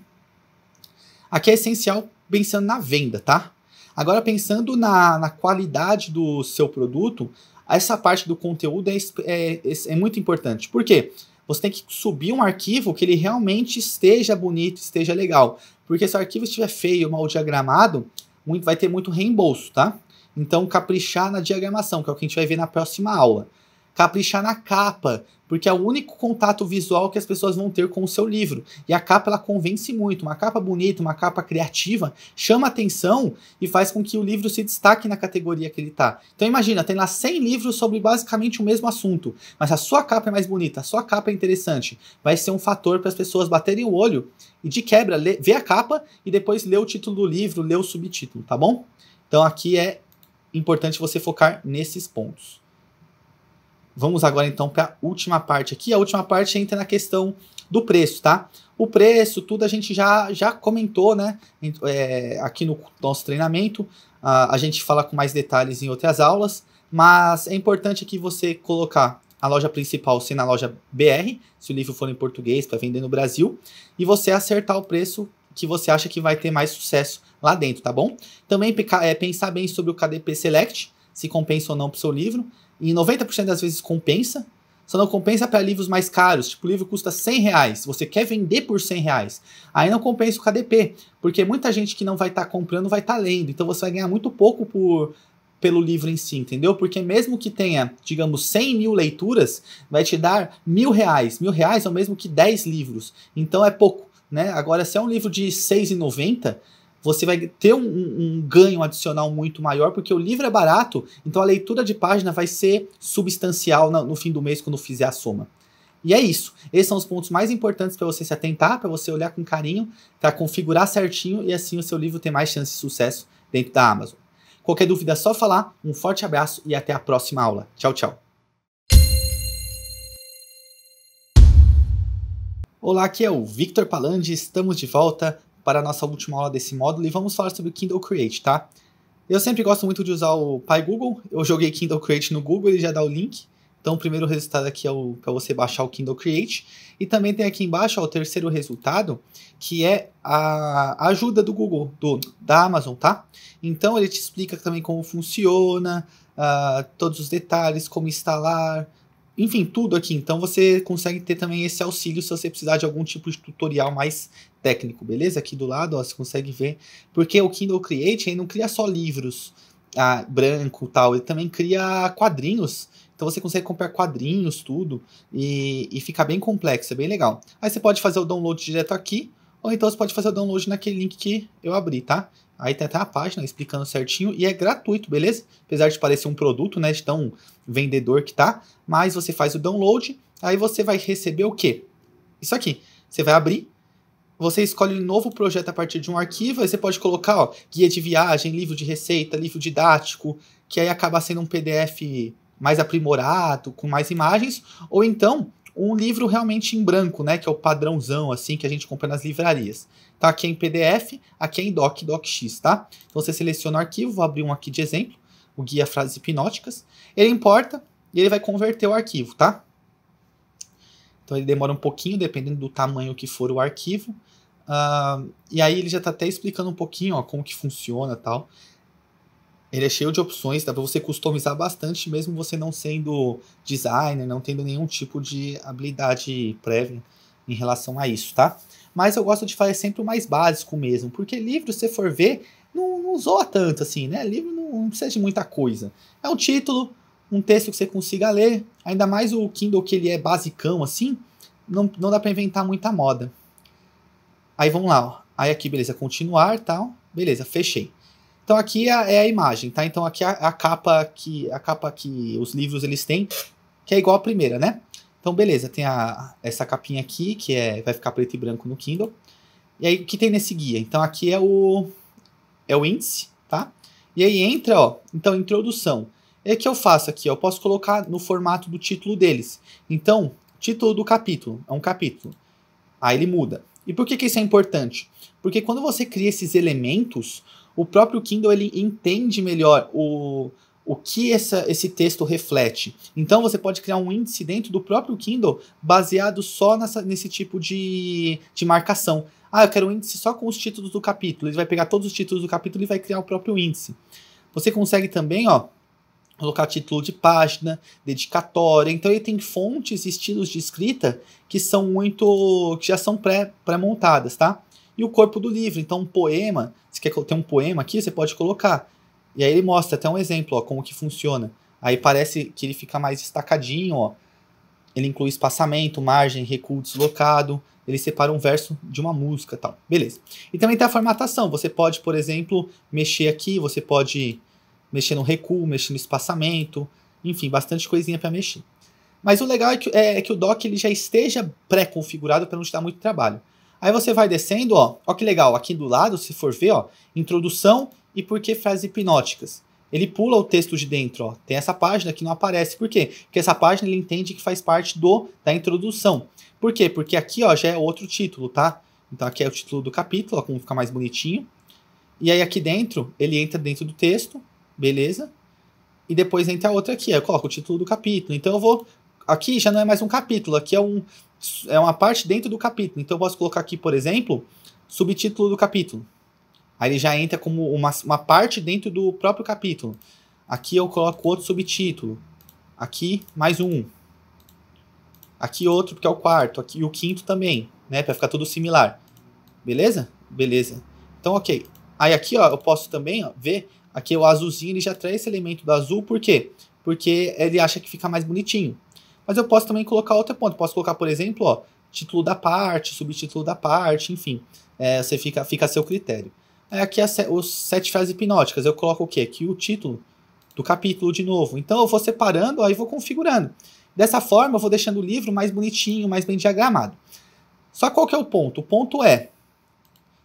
Aqui é essencial pensando na venda, tá? Agora, pensando na, na qualidade do seu produto, essa parte do conteúdo é, é, é muito importante. Por quê? Você tem que subir um arquivo que ele realmente esteja bonito, esteja legal. Porque se o arquivo estiver feio, mal diagramado, vai ter muito reembolso, tá? Então, caprichar na diagramação, que é o que a gente vai ver na próxima aula caprichar na capa, porque é o único contato visual que as pessoas vão ter com o seu livro. E a capa ela convence muito, uma capa bonita, uma capa criativa, chama atenção e faz com que o livro se destaque na categoria que ele está. Então imagina, tem lá 100 livros sobre basicamente o mesmo assunto, mas a sua capa é mais bonita, a sua capa é interessante, vai ser um fator para as pessoas baterem o olho e de quebra lê, vê a capa e depois lê o título do livro, lê o subtítulo, tá bom? Então aqui é importante você focar nesses pontos. Vamos agora então para a última parte aqui. A última parte entra na questão do preço, tá? O preço, tudo a gente já, já comentou, né? É, aqui no nosso treinamento. A, a gente fala com mais detalhes em outras aulas, mas é importante aqui você colocar a loja principal se na loja BR, se o livro for em português para vender no Brasil, e você acertar o preço que você acha que vai ter mais sucesso lá dentro, tá bom? Também é, pensar bem sobre o KDP Select, se compensa ou não para o seu livro em 90% das vezes compensa, só não compensa para livros mais caros, tipo, o livro custa 100 reais, você quer vender por 100 reais, aí não compensa o KDP, porque muita gente que não vai estar tá comprando vai estar tá lendo, então você vai ganhar muito pouco por, pelo livro em si, entendeu? Porque mesmo que tenha, digamos, 100 mil leituras, vai te dar mil reais. Mil reais é o mesmo que 10 livros, então é pouco, né? Agora, se é um livro de R$6,90, você vai ter um, um, ganho adicional muito maior, porque o livro é barato, então a leitura de página vai ser substancial no, no fim do mês quando fizer a soma. E é isso. Esses são os pontos mais importantes para você se atentar, para você olhar com carinho, para configurar certinho e assim o seu livro ter mais chance de sucesso dentro da Amazon. Qualquer dúvida é só falar. Um forte abraço e até a próxima aula. Tchau, tchau. Olá, aqui é o Victor Palandi, estamos de volta para a nossa última aula desse módulo e vamos falar sobre o Kindle Create, tá? Eu sempre gosto muito de usar o Pai Google. Eu joguei Kindle Create no Google, ele já dá o link. Então, o primeiro resultado aqui é para você baixar o Kindle Create. E também tem aqui embaixo ó, o terceiro resultado, que é a ajuda do Google, do, da Amazon, tá? Então, ele te explica também como funciona, uh, todos os detalhes, como instalar, enfim, tudo aqui. Então você consegue ter também esse auxílio se você precisar de algum tipo de tutorial mais técnico, beleza? Aqui do lado, ó, você consegue ver. Porque o Kindle Create ele não cria só livros ah, branco tal, ele também cria quadrinhos. Então você consegue comprar quadrinhos, tudo, e, e fica bem complexo, é bem legal. Aí você pode fazer o download direto aqui, ou então você pode fazer o download naquele link que eu abri, tá? Aí tem até a página explicando certinho e é gratuito, beleza? Apesar de parecer um produto, né, de tão vendedor que tá, mas você faz o download, aí você vai receber o quê? Isso aqui. Você vai abrir, você escolhe um novo projeto a partir de um arquivo, aí você pode colocar, ó, guia de viagem, livro de receita, livro didático, que aí acaba sendo um PDF mais aprimorado, com mais imagens, ou então um livro realmente em branco, né, que é o padrãozão assim que a gente compra nas livrarias. Tá aqui é em PDF, aqui é em doc, docx, tá? Então você seleciona o arquivo, vou abrir um aqui de exemplo, o guia frases hipnóticas. Ele importa e ele vai converter o arquivo, tá? Então ele demora um pouquinho, dependendo do tamanho que for o arquivo. Uh, e aí ele já está até explicando um pouquinho ó, como que funciona tal. Ele é cheio de opções, dá para você customizar bastante, mesmo você não sendo designer, não tendo nenhum tipo de habilidade prévia em relação a isso, tá? Mas eu gosto de fazer sempre o mais básico mesmo, porque livro, se for ver, não, não zoa tanto assim, né? Livro não, não precisa de muita coisa. É um título, um texto que você consiga ler, ainda mais o Kindle que ele é basicão assim, não, não dá para inventar muita moda. Aí vamos lá, ó. aí aqui beleza, continuar, tal, beleza, fechei. Então aqui é a, é a imagem, tá? Então aqui é a, é a capa que a capa que os livros eles têm, que é igual à primeira, né? Então beleza, tem a, essa capinha aqui que é vai ficar preto e branco no Kindle. E aí o que tem nesse guia? Então aqui é o é o índice, tá? E aí entra, ó, então introdução. É que eu faço aqui, ó, eu posso colocar no formato do título deles. Então, título do capítulo, é um capítulo. Aí ele muda. E por que, que isso é importante? Porque quando você cria esses elementos, o próprio Kindle ele entende melhor o, o que essa, esse texto reflete. Então você pode criar um índice dentro do próprio Kindle baseado só nessa, nesse tipo de, de marcação. Ah, eu quero um índice só com os títulos do capítulo. Ele vai pegar todos os títulos do capítulo e vai criar o próprio índice. Você consegue também, ó, colocar título de página, dedicatória. Então ele tem fontes e estilos de escrita que são muito que já são pré-montadas, pré tá? e o corpo do livro. Então, um poema, se quer ter um poema aqui, você pode colocar. E aí ele mostra até um exemplo, ó, como que funciona. Aí parece que ele fica mais destacadinho, ó. Ele inclui espaçamento, margem, recuo deslocado, ele separa um verso de uma música tal. Beleza. E também tem a formatação. Você pode, por exemplo, mexer aqui, você pode mexer no recuo, mexer no espaçamento, enfim, bastante coisinha para mexer. Mas o legal é que, é, é que o doc ele já esteja pré-configurado para não te dar muito trabalho. Aí você vai descendo, ó, ó que legal, aqui do lado, se for ver, ó, introdução e por que frases hipnóticas. Ele pula o texto de dentro, ó. Tem essa página que não aparece. Por quê? Porque essa página ele entende que faz parte do da introdução. Por quê? Porque aqui, ó, já é outro título, tá? Então aqui é o título do capítulo, ó, como fica mais bonitinho. E aí aqui dentro, ele entra dentro do texto, beleza? E depois entra a outra aqui, eu coloco o título do capítulo. Então eu vou aqui já não é mais um capítulo, aqui é, um, é uma parte dentro do capítulo. Então eu posso colocar aqui, por exemplo, subtítulo do capítulo. Aí ele já entra como uma, uma parte dentro do próprio capítulo. Aqui eu coloco outro subtítulo. Aqui mais um. Aqui outro, porque é o quarto. Aqui o quinto também, né? Para ficar tudo similar. Beleza? Beleza. Então, ok. Aí aqui, ó, eu posso também ó, ver. Aqui o azulzinho, ele já traz esse elemento do azul. Por quê? Porque ele acha que fica mais bonitinho. Mas eu posso também colocar outro ponto. Posso colocar, por exemplo, ó, título da parte, subtítulo da parte, enfim. É, você fica, fica a seu critério. É, aqui é as os sete fases hipnóticas. Eu coloco o quê? Aqui o título do capítulo de novo. Então eu vou separando, aí vou configurando. Dessa forma, eu vou deixando o livro mais bonitinho, mais bem diagramado. Só qual que é o ponto? O ponto é,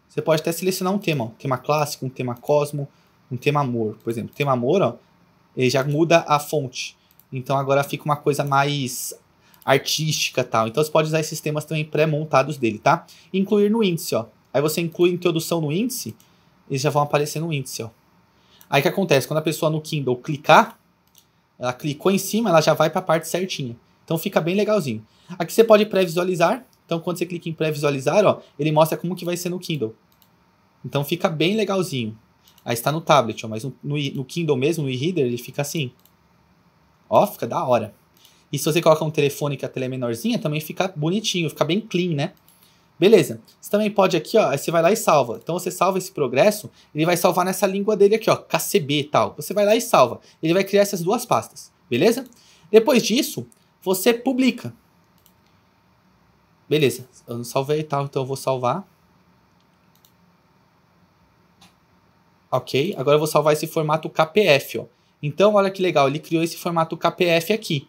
você pode até selecionar um tema, ó, um tema clássico, um tema cosmo, um tema amor, por exemplo. O tema amor, ó, ele já muda a fonte. Então agora fica uma coisa mais artística tal. Então você pode usar esses temas também pré-montados dele, tá? Incluir no índice, ó. Aí você inclui introdução no índice, eles já vão aparecer no índice, ó. Aí o que acontece? Quando a pessoa no Kindle clicar, ela clicou em cima, ela já vai para a parte certinha. Então fica bem legalzinho. Aqui você pode pré-visualizar. Então quando você clica em pré-visualizar, ó, ele mostra como que vai ser no Kindle. Então fica bem legalzinho. Aí está no tablet, ó, mas no, no, no Kindle mesmo, no e-reader, ele fica assim. Ó, fica da hora. E se você coloca um telefone que a tela é menorzinha, também fica bonitinho, fica bem clean, né? Beleza. Você também pode aqui, ó, você vai lá e salva. Então você salva esse progresso, ele vai salvar nessa língua dele aqui, ó, KCB e tal. Você vai lá e salva. Ele vai criar essas duas pastas, beleza? Depois disso, você publica. Beleza. Eu não salvei e tal, então eu vou salvar. Ok, agora eu vou salvar esse formato KPF, ó. Então, olha que legal, ele criou esse formato KPF aqui.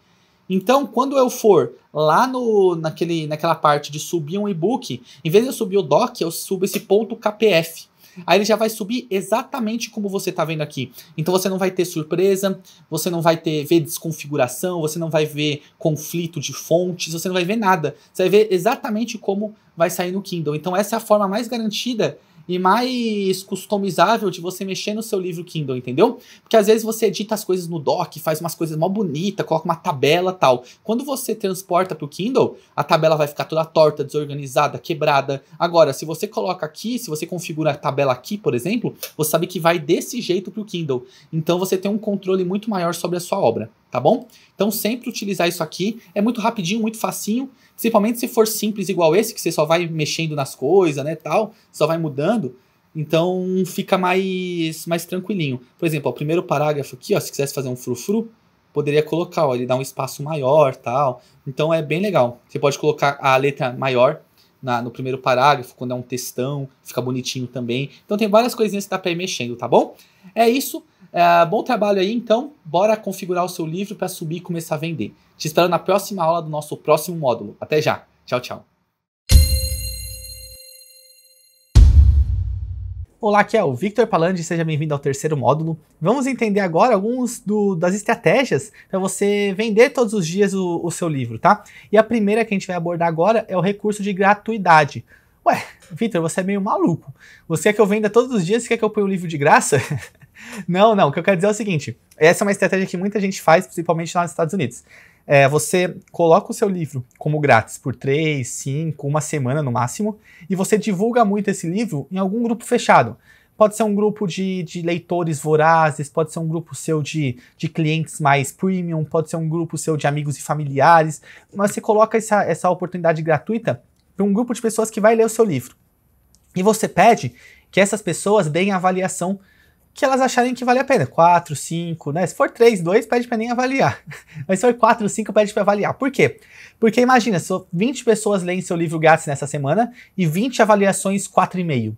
Então, quando eu for lá no, naquele, naquela parte de subir um e-book, em vez de eu subir o doc, eu subo esse ponto KPF. Aí ele já vai subir exatamente como você está vendo aqui. Então você não vai ter surpresa, você não vai ter ver desconfiguração, você não vai ver conflito de fontes, você não vai ver nada. Você vai ver exatamente como vai sair no Kindle. Então essa é a forma mais garantida e mais customizável de você mexer no seu livro Kindle, entendeu? Porque às vezes você edita as coisas no dock, faz umas coisas mal bonita, coloca uma tabela tal. Quando você transporta para o Kindle, a tabela vai ficar toda torta, desorganizada, quebrada. Agora, se você coloca aqui, se você configura a tabela aqui, por exemplo, você sabe que vai desse jeito para o Kindle. Então você tem um controle muito maior sobre a sua obra tá bom? Então sempre utilizar isso aqui, é muito rapidinho, muito facinho, principalmente se for simples igual esse, que você só vai mexendo nas coisas, né, tal, só vai mudando, então fica mais, mais tranquilinho. Por exemplo, o primeiro parágrafo aqui, ó, se quisesse fazer um frufru, poderia colocar, ó, ele dá um espaço maior, tal, então é bem legal. Você pode colocar a letra maior na, no primeiro parágrafo, quando é um textão, fica bonitinho também. Então tem várias coisinhas que dá para ir mexendo, tá bom? É isso. É, bom trabalho aí, então. Bora configurar o seu livro para subir e começar a vender. Te espero na próxima aula do nosso próximo módulo. Até já. Tchau, tchau. Olá, aqui é o Victor Palandi, seja bem-vindo ao terceiro módulo. Vamos entender agora algumas das estratégias para você vender todos os dias o, o, seu livro, tá? E a primeira que a gente vai abordar agora é o recurso de gratuidade. Ué, Victor, você é meio maluco. Você quer que eu venda todos os dias? Você quer que eu ponha o livro de graça? Não, não. O que eu quero dizer é o seguinte: essa é uma estratégia que muita gente faz, principalmente lá nos Estados Unidos. É, você coloca o seu livro como grátis por 3, 5, uma semana no máximo, e você divulga muito esse livro em algum grupo fechado. Pode ser um grupo de, de leitores vorazes, pode ser um grupo seu de, de clientes mais premium, pode ser um grupo seu de amigos e familiares, mas você coloca essa, essa oportunidade gratuita para um grupo de pessoas que vai ler o seu livro. E você pede que essas pessoas deem avaliação que elas acharem que vale a pena. 4, 5, né? Se for 3, 2, pede pra nem avaliar. Mas se for 4, 5, pede pra avaliar. Por quê? Porque imagina, se 20 pessoas leem seu livro grátis nessa semana e 20 avaliações 4,5.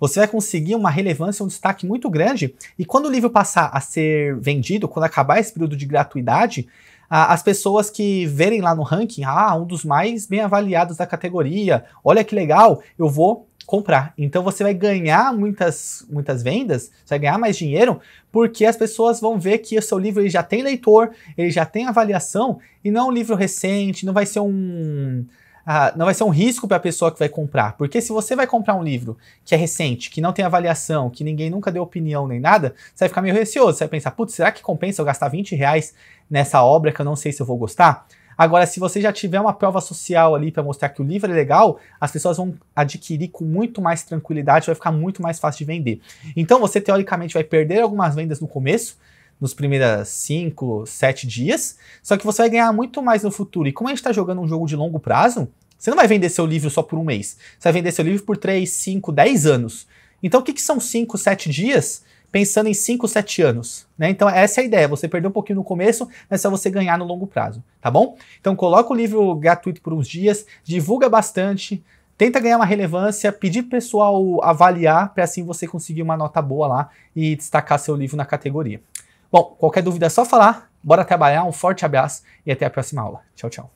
Você vai conseguir uma relevância, um destaque muito grande, e quando o livro passar a ser vendido, quando acabar esse período de gratuidade, as pessoas que verem lá no ranking, ah, um dos mais bem avaliados da categoria, olha que legal, eu vou comprar. Então você vai ganhar muitas, muitas vendas, você vai ganhar mais dinheiro, porque as pessoas vão ver que o seu livro ele já tem leitor, ele já tem avaliação, e não é um livro recente, não vai ser um. Ah, não vai ser um risco para a pessoa que vai comprar. Porque se você vai comprar um livro que é recente, que não tem avaliação, que ninguém nunca deu opinião nem nada, você vai ficar meio receoso. Você vai pensar, putz, será que compensa eu gastar 20 reais nessa obra que eu não sei se eu vou gostar? Agora, se você já tiver uma prova social ali para mostrar que o livro é legal, as pessoas vão adquirir com muito mais tranquilidade, vai ficar muito mais fácil de vender. Então, você teoricamente vai perder algumas vendas no começo, nos primeiros 5, 7 dias, só que você vai ganhar muito mais no futuro. E como a gente está jogando um jogo de longo prazo, você não vai vender seu livro só por um mês. Você vai vender seu livro por 3, 5, 10 anos. Então, o que, que são 5, 7 dias? pensando em 5, 7 anos. Né? Então essa é a ideia, você perdeu um pouquinho no começo, mas é você ganhar no longo prazo, tá bom? Então coloca o livro gratuito por uns dias, divulga bastante, tenta ganhar uma relevância, pedir pro pessoal avaliar para assim você conseguir uma nota boa lá e destacar seu livro na categoria. Bom, qualquer dúvida é só falar, bora trabalhar, um forte abraço e até a próxima aula. Tchau, tchau.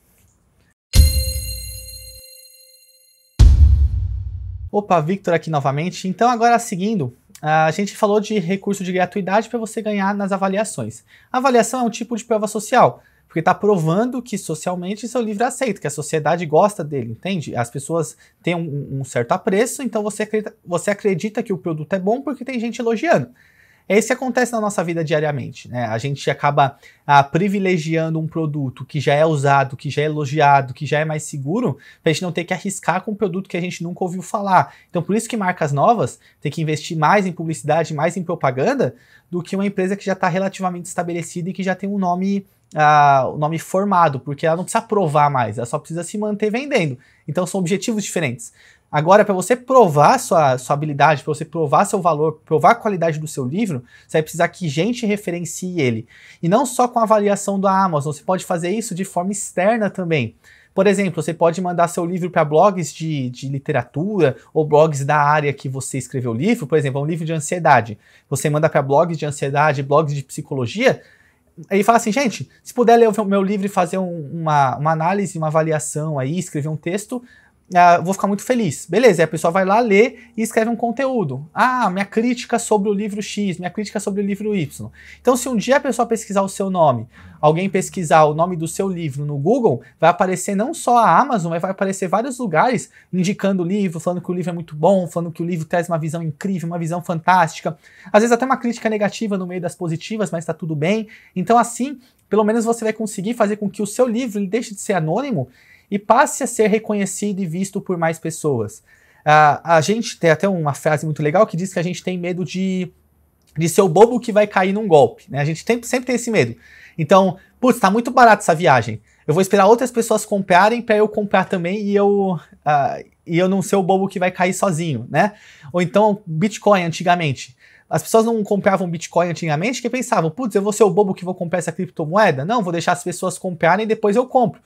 Opa, Victor aqui novamente. Então agora seguindo, ah, a gente falou de recurso de gratuidade para você ganhar nas avaliações. A avaliação é um tipo de prova social, porque está provando que socialmente seu livro é aceito, que a sociedade gosta dele, entende? As pessoas têm um, um certo apreço, então você acredita, você acredita que o produto é bom porque tem gente elogiando. É isso que acontece na nossa vida diariamente, né? A gente acaba ah, privilegiando um produto que já é usado, que já é elogiado, que já é mais seguro, para a gente não ter que arriscar com um produto que a gente nunca ouviu falar. Então, por isso que marcas novas têm que investir mais em publicidade, mais em propaganda, do que uma empresa que já está relativamente estabelecida e que já tem um nome ah, o nome formado, porque ela não precisa provar mais, ela só precisa se manter vendendo. Então são objetivos diferentes. Agora, para você provar sua, sua habilidade, para você provar seu valor, provar a qualidade do seu livro, você vai precisar que gente referencie ele. E não só com a avaliação da Amazon, você pode fazer isso de forma externa também. Por exemplo, você pode mandar seu livro para blogs de, de, literatura ou blogs da área que você escreveu o livro, por exemplo, é um livro de ansiedade. Você manda para blogs de ansiedade, blogs de psicologia. Aí fala assim, gente, se puder ler o meu livro e fazer um, uma, uma análise, uma avaliação aí, escrever um texto, ah, vou ficar muito feliz. Beleza, e a pessoa vai lá ler e escreve um conteúdo. Ah, minha crítica sobre o livro X, minha crítica sobre o livro Y. Então, se um dia a pessoa pesquisar o seu nome, alguém pesquisar o nome do seu livro no Google, vai aparecer não só a Amazon, mas vai aparecer vários lugares indicando o livro, falando que o livro é muito bom, falando que o livro traz uma visão incrível, uma visão fantástica. Às vezes até uma crítica negativa no meio das positivas, mas está tudo bem. Então, assim, pelo menos você vai conseguir fazer com que o seu livro ele deixe de ser anônimo e passe a ser reconhecido e visto por mais pessoas. Ah, a gente tem até uma frase muito legal que diz que a gente tem medo de, de ser o bobo que vai cair num golpe. Né? A gente tem, sempre tem esse medo. Então, putz, tá muito barato essa viagem. Eu vou esperar outras pessoas comprarem para eu comprar também e eu, uh, e eu não ser o bobo que vai cair sozinho, né? Ou então, Bitcoin antigamente. As pessoas não compravam Bitcoin antigamente porque pensavam, putz, eu vou ser o bobo que vou comprar essa criptomoeda? Não, vou deixar as pessoas comprarem e depois eu compro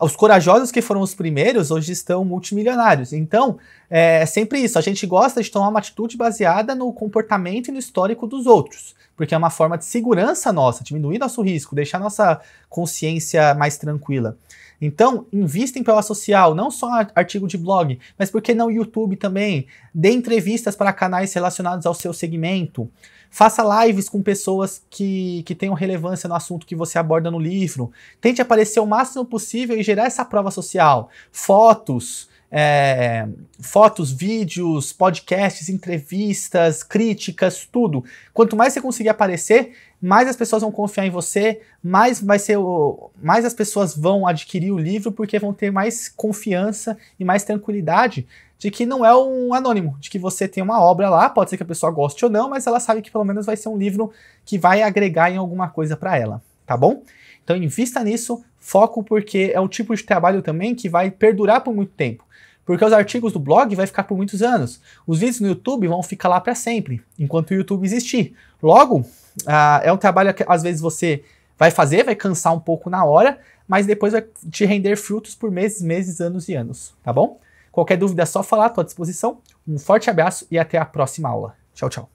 os corajosos que foram os primeiros hoje estão multimilionários. Então, é, é sempre isso. A gente gosta de tomar uma atitude baseada no comportamento e no histórico dos outros, porque é uma forma de segurança nossa, diminuir nosso risco, deixar nossa consciência mais tranquila. Então, invista em prova social, não só artigo de blog, mas por que não YouTube também? Dê entrevistas para canais relacionados ao seu segmento. Faça lives com pessoas que, que tenham relevância no assunto que você aborda no livro. Tente aparecer o máximo possível e gerar essa prova social. Fotos, é, fotos, vídeos, podcasts, entrevistas, críticas, tudo. Quanto mais você conseguir aparecer, mais as pessoas vão confiar em você, mais vai ser o, mais as pessoas vão adquirir o livro porque vão ter mais confiança e mais tranquilidade de que não é um anônimo, de que você tem uma obra lá, pode ser que a pessoa goste ou não, mas ela sabe que pelo menos vai ser um livro que vai agregar em alguma coisa para ela, tá bom? Então invista nisso, foco porque é o tipo de trabalho também que vai perdurar por muito tempo. Porque os artigos do blog vai ficar por muitos anos. Os vídeos no YouTube vão ficar lá para sempre, enquanto o YouTube existir. Logo, ah, é um trabalho que às vezes você vai fazer, vai cansar um pouco na hora, mas depois vai te render frutos por meses, meses, anos e anos, tá bom? Qualquer dúvida é só falar, estou à disposição. Um forte abraço e até a próxima aula. Tchau, tchau.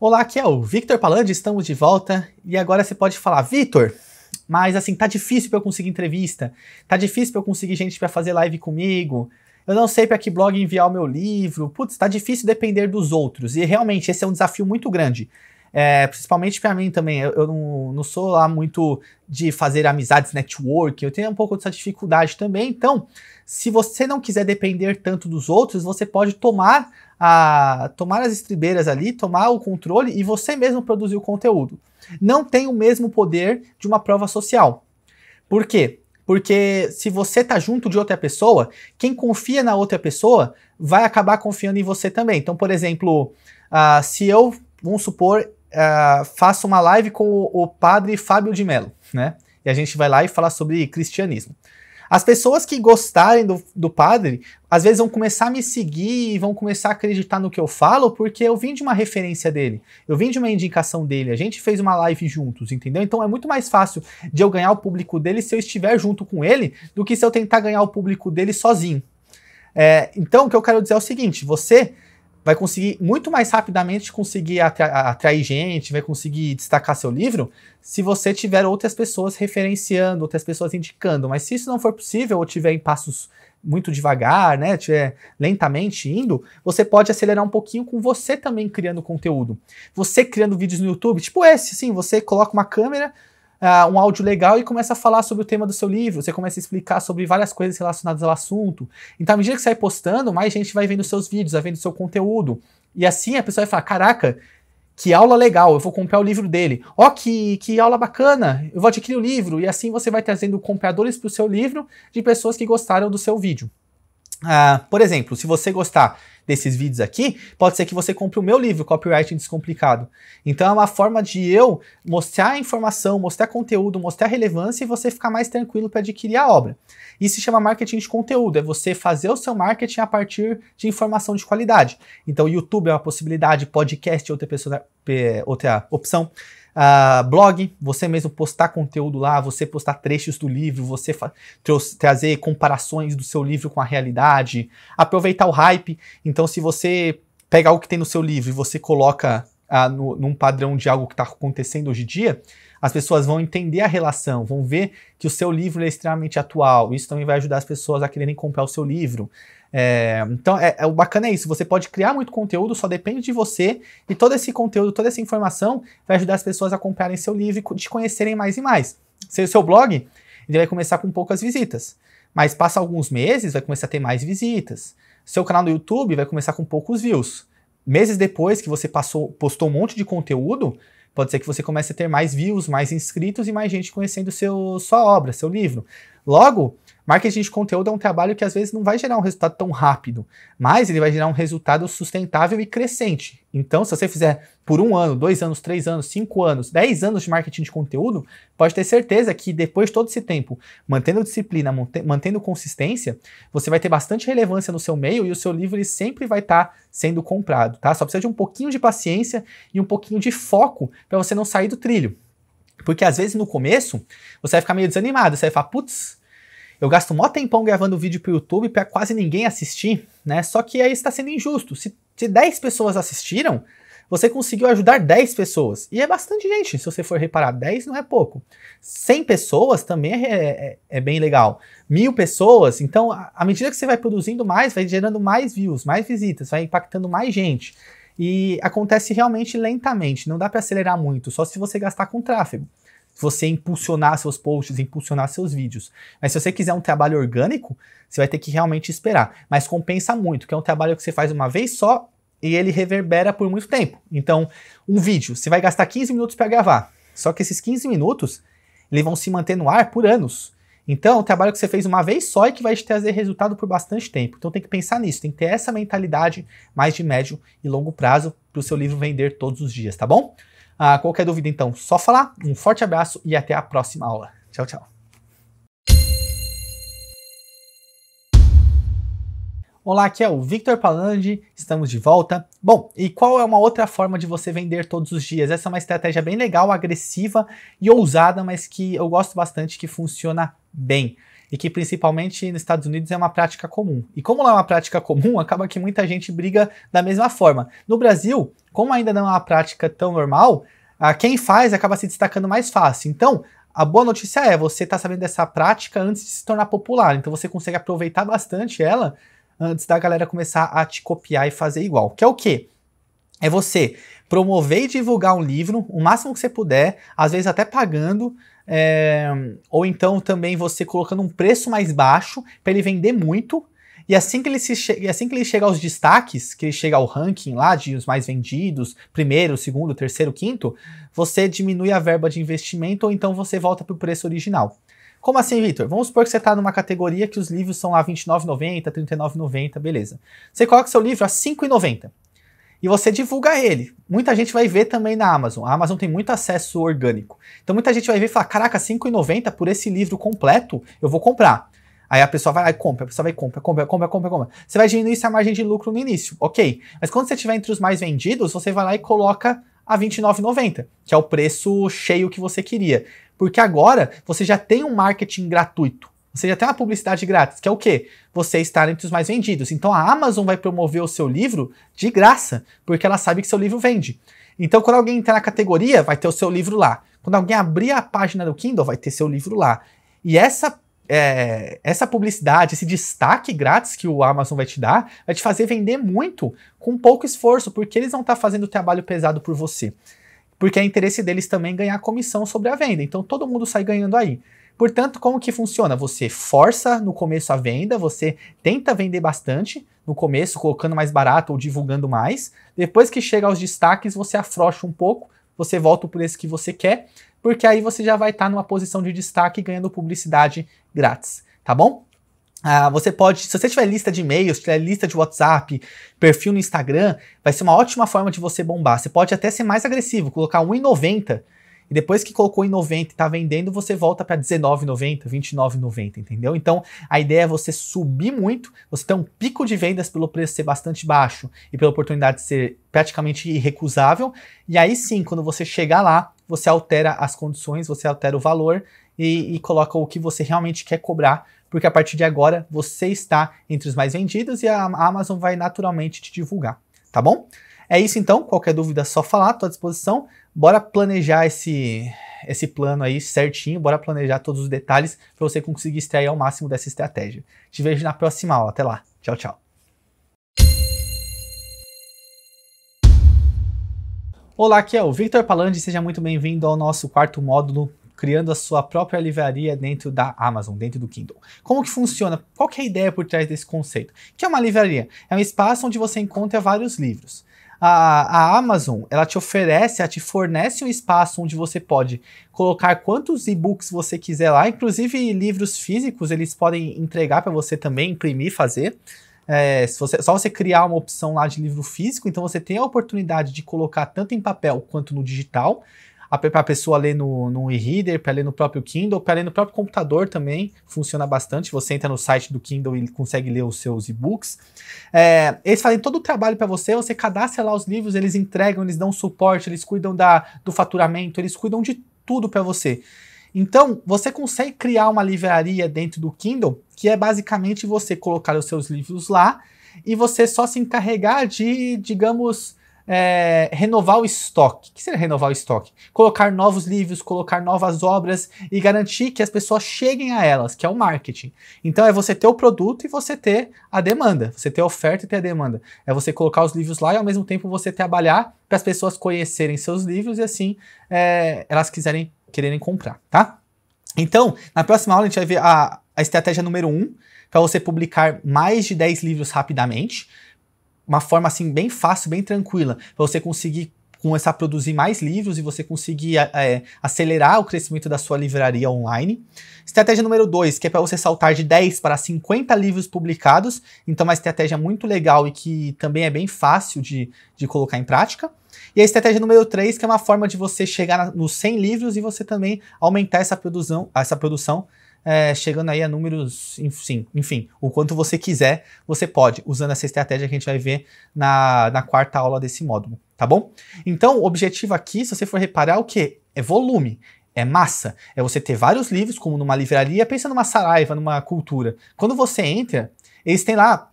Olá, aqui é o Victor Palandi, estamos de volta e agora você pode falar, Victor, mas assim, tá difícil para eu conseguir entrevista, tá difícil para eu conseguir gente para fazer live comigo, eu não sei para que blog enviar o meu livro, putz, tá difícil depender dos outros e realmente esse é um desafio muito grande. É, principalmente para mim também, eu, eu não, não, sou lá muito de fazer amizades network, eu tenho um pouco dessa dificuldade também. Então, se você não quiser depender tanto dos outros, você pode tomar, a, tomar as estribeiras ali, tomar o controle e você mesmo produzir o conteúdo. Não tem o mesmo poder de uma prova social. Por quê? Porque se você tá junto de outra pessoa, quem confia na outra pessoa vai acabar confiando em você também. Então, por exemplo, uh, se eu, vamos supor, uh, ah, faço uma live com o, o padre Fábio de Mello, né? E a gente vai lá e fala sobre cristianismo. As pessoas que gostarem do, do padre, às vezes vão começar a me seguir e vão começar a acreditar no que eu falo, porque eu vim de uma referência dele, eu vim de uma indicação dele, a gente fez uma live juntos, entendeu? Então é muito mais fácil de eu ganhar o público dele se eu estiver junto com ele do que se eu tentar ganhar o público dele sozinho. É, então o que eu quero dizer é o seguinte: você vai conseguir muito mais rapidamente conseguir atra atrair gente, vai conseguir destacar seu livro, se você tiver outras pessoas referenciando, outras pessoas indicando. Mas se isso não for possível ou tiver em passos muito devagar, né, tiver lentamente indo, você pode acelerar um pouquinho com você também criando conteúdo. Você criando vídeos no YouTube, tipo esse, sim, você coloca uma câmera, uh, um áudio legal e começa a falar sobre o tema do seu livro, você começa a explicar sobre várias coisas relacionadas ao assunto. Então, à medida que você vai postando, mais gente vai vendo seus vídeos, vai vendo seu conteúdo. E assim a pessoa vai falar: caraca, que aula legal, eu vou comprar o livro dele. Ó, oh, que, que aula bacana, eu vou adquirir o livro. E assim você vai trazendo compradores para o seu livro de pessoas que gostaram do seu vídeo. Uh, por exemplo, se você gostar desses vídeos aqui, pode ser que você compre o meu livro, Copyright Descomplicado. Então é uma forma de eu mostrar informação, mostrar conteúdo, mostrar relevância e você ficar mais tranquilo para adquirir a obra. Isso se chama marketing de conteúdo, é você fazer o seu marketing a partir de informação de qualidade. Então YouTube é uma possibilidade, podcast é outra, é outra opção uh, blog, você mesmo postar conteúdo lá, você postar trechos do livro, você trazer comparações do seu livro com a realidade, aproveitar o hype. Então, se você pega algo que tem no seu livro e você coloca ah, no, num padrão de algo que está acontecendo hoje em dia, as pessoas vão entender a relação, vão ver que o seu livro é extremamente atual. Isso também vai ajudar as pessoas a quererem comprar o seu livro. É, então, é, é, o bacana é isso. Você pode criar muito conteúdo, só depende de você. E todo esse conteúdo, toda essa informação vai ajudar as pessoas a comprarem seu livro e te conhecerem mais e mais. seu seu blog, ele vai começar com poucas visitas. Mas passa alguns meses, vai começar a ter mais visitas. Seu canal no YouTube vai começar com poucos views. Meses depois que você passou, postou um monte de conteúdo, pode ser que você comece a ter mais views, mais inscritos e mais gente conhecendo seu, sua obra, seu livro. Logo, Marketing de conteúdo é um trabalho que às vezes não vai gerar um resultado tão rápido, mas ele vai gerar um resultado sustentável e crescente. Então, se você fizer por um ano, dois anos, três anos, cinco anos, dez anos de marketing de conteúdo, pode ter certeza que depois de todo esse tempo, mantendo disciplina, mantendo consistência, você vai ter bastante relevância no seu meio e o seu livro ele sempre vai estar tá sendo comprado, tá? Só precisa de um pouquinho de paciência e um pouquinho de foco para você não sair do trilho. Porque às vezes no começo você vai ficar meio desanimado, você vai falar, putz, eu gasto um mó tempão gravando vídeo pro YouTube para quase ninguém assistir, né? Só que aí está sendo injusto. Se, se 10 pessoas assistiram, você conseguiu ajudar 10 pessoas. E é bastante gente, se você for reparar, 10 não é pouco. 100 pessoas também é, é, é, é bem legal. Mil pessoas, então, à medida que você vai produzindo mais, vai gerando mais views, mais visitas, vai impactando mais gente. E acontece realmente lentamente, não dá para acelerar muito, só se você gastar com tráfego você impulsionar seus posts, impulsionar seus vídeos. Mas se você quiser um trabalho orgânico, você vai ter que realmente esperar. Mas compensa muito, que é um trabalho que você faz uma vez só e ele reverbera por muito tempo. Então, um vídeo, você vai gastar 15 minutos para gravar. Só que esses 15 minutos, eles vão se manter no ar por anos. Então, é um trabalho que você fez uma vez só e que vai te trazer resultado por bastante tempo. Então, tem que pensar nisso, tem que ter essa mentalidade mais de médio e longo prazo para o seu livro vender todos os dias, tá bom? Ah, qualquer dúvida, então, só falar. Um forte abraço e até a próxima aula. Tchau, tchau. Olá, aqui é o Victor Palandi, estamos de volta. Bom, e qual é uma outra forma de você vender todos os dias? Essa é uma estratégia bem legal, agressiva e ousada, mas que eu gosto bastante, que funciona bem e que principalmente nos Estados Unidos é uma prática comum. E como lá é uma prática comum, acaba que muita gente briga da mesma forma. No Brasil, como ainda não é uma prática tão normal, ah, quem faz acaba se destacando mais fácil. Então, a boa notícia é, você está sabendo dessa prática antes de se tornar popular, então você consegue aproveitar bastante ela antes da galera começar a te copiar e fazer igual. Que é o quê? É você promover e divulgar um livro o máximo que você puder, às vezes até pagando, é, ou então também você colocando um preço mais baixo para ele vender muito. E assim que ele, se assim que ele chega aos destaques, que ele chega ao ranking lá de os mais vendidos, primeiro, segundo, terceiro, quinto, você diminui a verba de investimento ou então você volta para o preço original. Como assim, Vitor? Vamos supor que você está numa categoria que os livros são lá R$29,90, R$39,90, beleza. Você coloca seu livro a R$5,90 e você divulga ele. Muita gente vai ver também na Amazon. A Amazon tem muito acesso orgânico. Então muita gente vai ver e falar: caraca, R$5,90 por esse livro completo, eu vou comprar. Aí a pessoa vai lá e compra, a pessoa vai e compra, compra, compra, compra, compra. Você vai diminuir essa margem de lucro no início, ok. Mas quando você estiver entre os mais vendidos, você vai lá e coloca a R$29,90, que é o preço cheio que você queria. Porque agora você já tem um marketing gratuito ou seja, até uma publicidade grátis, que é o quê? Você estar entre os mais vendidos. Então a Amazon vai promover o seu livro de graça, porque ela sabe que seu livro vende. Então quando alguém entrar na categoria, vai ter o seu livro lá. Quando alguém abrir a página do Kindle, vai ter seu livro lá. E essa é, essa publicidade, esse destaque grátis que o Amazon vai te dar, vai te fazer vender muito com pouco esforço, porque eles vão estar tá fazendo o trabalho pesado por você. Porque é interesse deles também ganhar comissão sobre a venda. Então todo mundo sai ganhando aí. Portanto, como que funciona? Você força no começo a venda, você tenta vender bastante no começo, colocando mais barato ou divulgando mais. Depois que chega aos destaques, você afrouxa um pouco, você volta o preço que você quer, porque aí você já vai estar tá numa posição de destaque ganhando publicidade grátis, tá bom? Ah, você pode, se você tiver lista de e-mails, tiver lista de WhatsApp, perfil no Instagram, vai ser uma ótima forma de você bombar. Você pode até ser mais agressivo, colocar 1,90 e depois que colocou em 90 e tá vendendo, você volta para 19,90, R$29,90, entendeu? Então, a ideia é você subir muito, você ter um pico de vendas pelo preço ser bastante baixo e pela oportunidade ser praticamente irrecusável. E aí sim, quando você chegar lá, você altera as condições, você altera o valor e, e, coloca o que você realmente quer cobrar, porque a partir de agora você está entre os mais vendidos e a Amazon vai naturalmente te divulgar, tá bom? É isso então, qualquer dúvida é só falar, estou à disposição. Bora planejar esse, esse plano aí certinho, bora planejar todos os detalhes para você conseguir extrair ao máximo dessa estratégia. Te vejo na próxima aula, até lá. Tchau, tchau. Olá, aqui é o Victor Palandi, seja muito bem-vindo ao nosso quarto módulo criando a sua própria livraria dentro da Amazon, dentro do Kindle. Como que funciona? Qual que é a ideia por trás desse conceito? Que é uma livraria? É um espaço onde você encontra vários livros a, a Amazon, ela te oferece, ela te fornece um espaço onde você pode colocar quantos e-books você quiser lá, inclusive livros físicos, eles podem entregar para você também, imprimir, fazer. É, se você, só você criar uma opção lá de livro físico, então você tem a oportunidade de colocar tanto em papel quanto no digital para a pessoa ler no, no e-reader, para ler no próprio Kindle, para ler no próprio computador também, funciona bastante. Você entra no site do Kindle e consegue ler os seus e-books. É, eles fazem todo o trabalho para você, você cadastra lá os livros, eles entregam, eles dão suporte, eles cuidam da, do faturamento, eles cuidam de tudo para você. Então, você consegue criar uma livraria dentro do Kindle, que é basicamente você colocar os seus livros lá e você só se encarregar de, digamos, é, renovar o estoque. O que seria renovar o estoque? Colocar novos livros, colocar novas obras e garantir que as pessoas cheguem a elas, que é o marketing. Então é você ter o produto e você ter a demanda, você ter a oferta e ter a demanda. É você colocar os livros lá e ao mesmo tempo você trabalhar para as pessoas conhecerem seus livros e assim é, elas quiserem quererem comprar, tá? Então, na próxima aula a gente vai ver a, a estratégia número 1 um, para você publicar mais de 10 livros rapidamente uma forma assim bem fácil, bem tranquila, para você conseguir começar a produzir mais livros e você conseguir é, é acelerar o crescimento da sua livraria online. Estratégia número 2, que é para você saltar de 10 para 50 livros publicados. Então, é uma estratégia muito legal e que também é bem fácil de, de colocar em prática. E a estratégia número 3, que é uma forma de você chegar nos 100 livros e você também aumentar essa produção, essa produção é, chegando aí a números, enfim, enfim, o quanto você quiser, você pode, usando essa estratégia que a gente vai ver na, na quarta aula desse módulo, tá bom? Então, o objetivo aqui, se você for reparar, é o que? É volume, é massa. É você ter vários livros, como numa livraria, pensa numa saraiva, numa cultura. Quando você entra, eles têm lá,